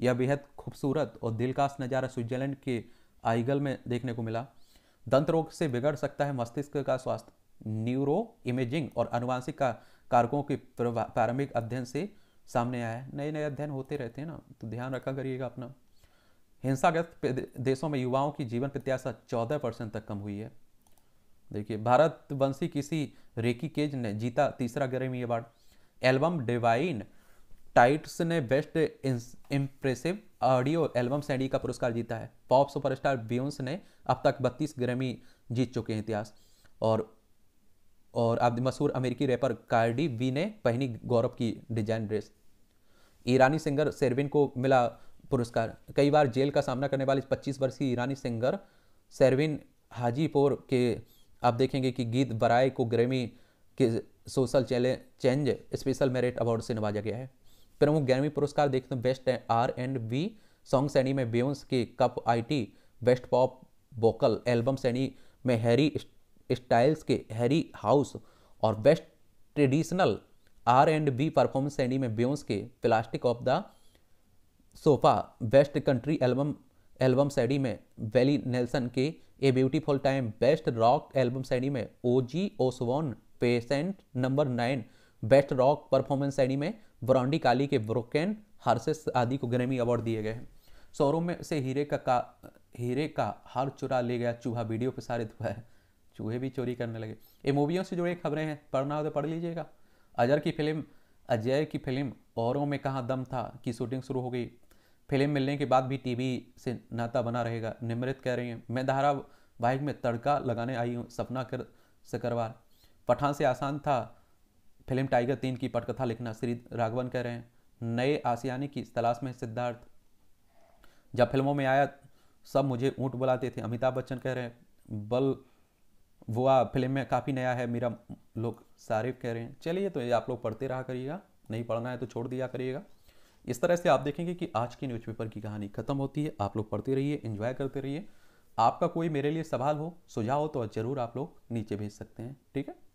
यह बेहद खूबसूरत और दिलकाश नज़ारा स्विट्जरलैंड के आइगल में देखने को मिला दंत रोग से बिगड़ सकता है मस्तिष्क का स्वास्थ्य न्यूरो इमेजिंग और अनुवांशिक का कारकों के प्रारंभिक अध्ययन से सामने आया नए नए अध्ययन होते रहते हैं ना तो ध्यान रखा करिएगा अपना हिंसाग्रस्त देशों में युवाओं की जीवन प्रत्याशा चौदह परसेंट तक कम हुई है देखिए भारत वंशी किसी रेकी केज ने जीता तीसरा Grammy award album Divine Tides ने बेस्ट इम्प्रेसिव ऑडियो एल्बम सैडी का पुरस्कार जीता है पॉप सुपरस्टार बियोन्स ने अब तक 32 ग्रैमी जीत चुके हैं इतिहास और और अब मशहूर अमेरिकी रैपर कार्डी बी ने पहनी गौरव की डिजाइन ड्रेस ईरानी सिंगर सेरविन को मिला पुरस्कार कई बार जेल का सामना करने वाली 25 वर्षीय ईरानी सिंगर सेरविन हाजीपुर के आप देखेंगे कि गीत बराए को ग्रेमी के social change special merit award से नवाजा गया है प्रमुख ग्रैमी पुरस्कार देखते हैं best R and B song श्रेणी में बेउंस के cuff it best pop vocal album श्रेणी में हैरी स्टाइल्स के हैरी हाउस और best traditional R and B performance श्रेणी में बेउंस के plastic off the sofa best country album album श्रेणी में वैली नेल्सन के a beautiful time best rock album श्रेणी में Ozzy Osbourne patient number nine best rock performance श्रेणी में ब्रॉन्डी काली के ब्रोकेन हर्सेस आदि को ग्रेमी अवार्ड दिए गए हैं शोरूम में से हीरे का, का हीरे का हर चुरा ले गया चूहा वीडियो प्रसारित हुआ है चूहे भी चोरी करने लगे ये मूवियों से जुड़ी खबरें हैं पढ़ना हो तो पढ़ लीजिएगा अजर की फिल्म अजय की फिल्म औरों में कहाँ दम था की शूटिंग शुरू हो गई फिल्म मिलने के बाद भी टीवी से नाता बना रहेगा निमृत कह रही हैं मैं धारा में तड़का लगाने आई हूँ सपना कर सकरवार पठान से आसान था फिल्म टाइगर तीन की पटकथा लिखना श्री राघवन कह रहे हैं नए आसियानी की तलाश में सिद्धार्थ जब फिल्मों में आया सब मुझे ऊँट बुलाते थे अमिताभ बच्चन कह रहे हैं बल वुआ फिल्म में काफ़ी नया है मेरा लोग सारिफ कह रहे हैं चलिए तो ये आप लोग पढ़ते रहा करिएगा नहीं पढ़ना है तो छोड़ दिया करिएगा इस तरह से आप देखेंगे कि आज की न्यूज़पेपर की कहानी खत्म होती है आप लोग पढ़ते रहिए इन्जॉय करते रहिए आपका कोई मेरे लिए सवाल हो सुझाव हो तो जरूर आप लोग नीचे भेज सकते हैं ठीक है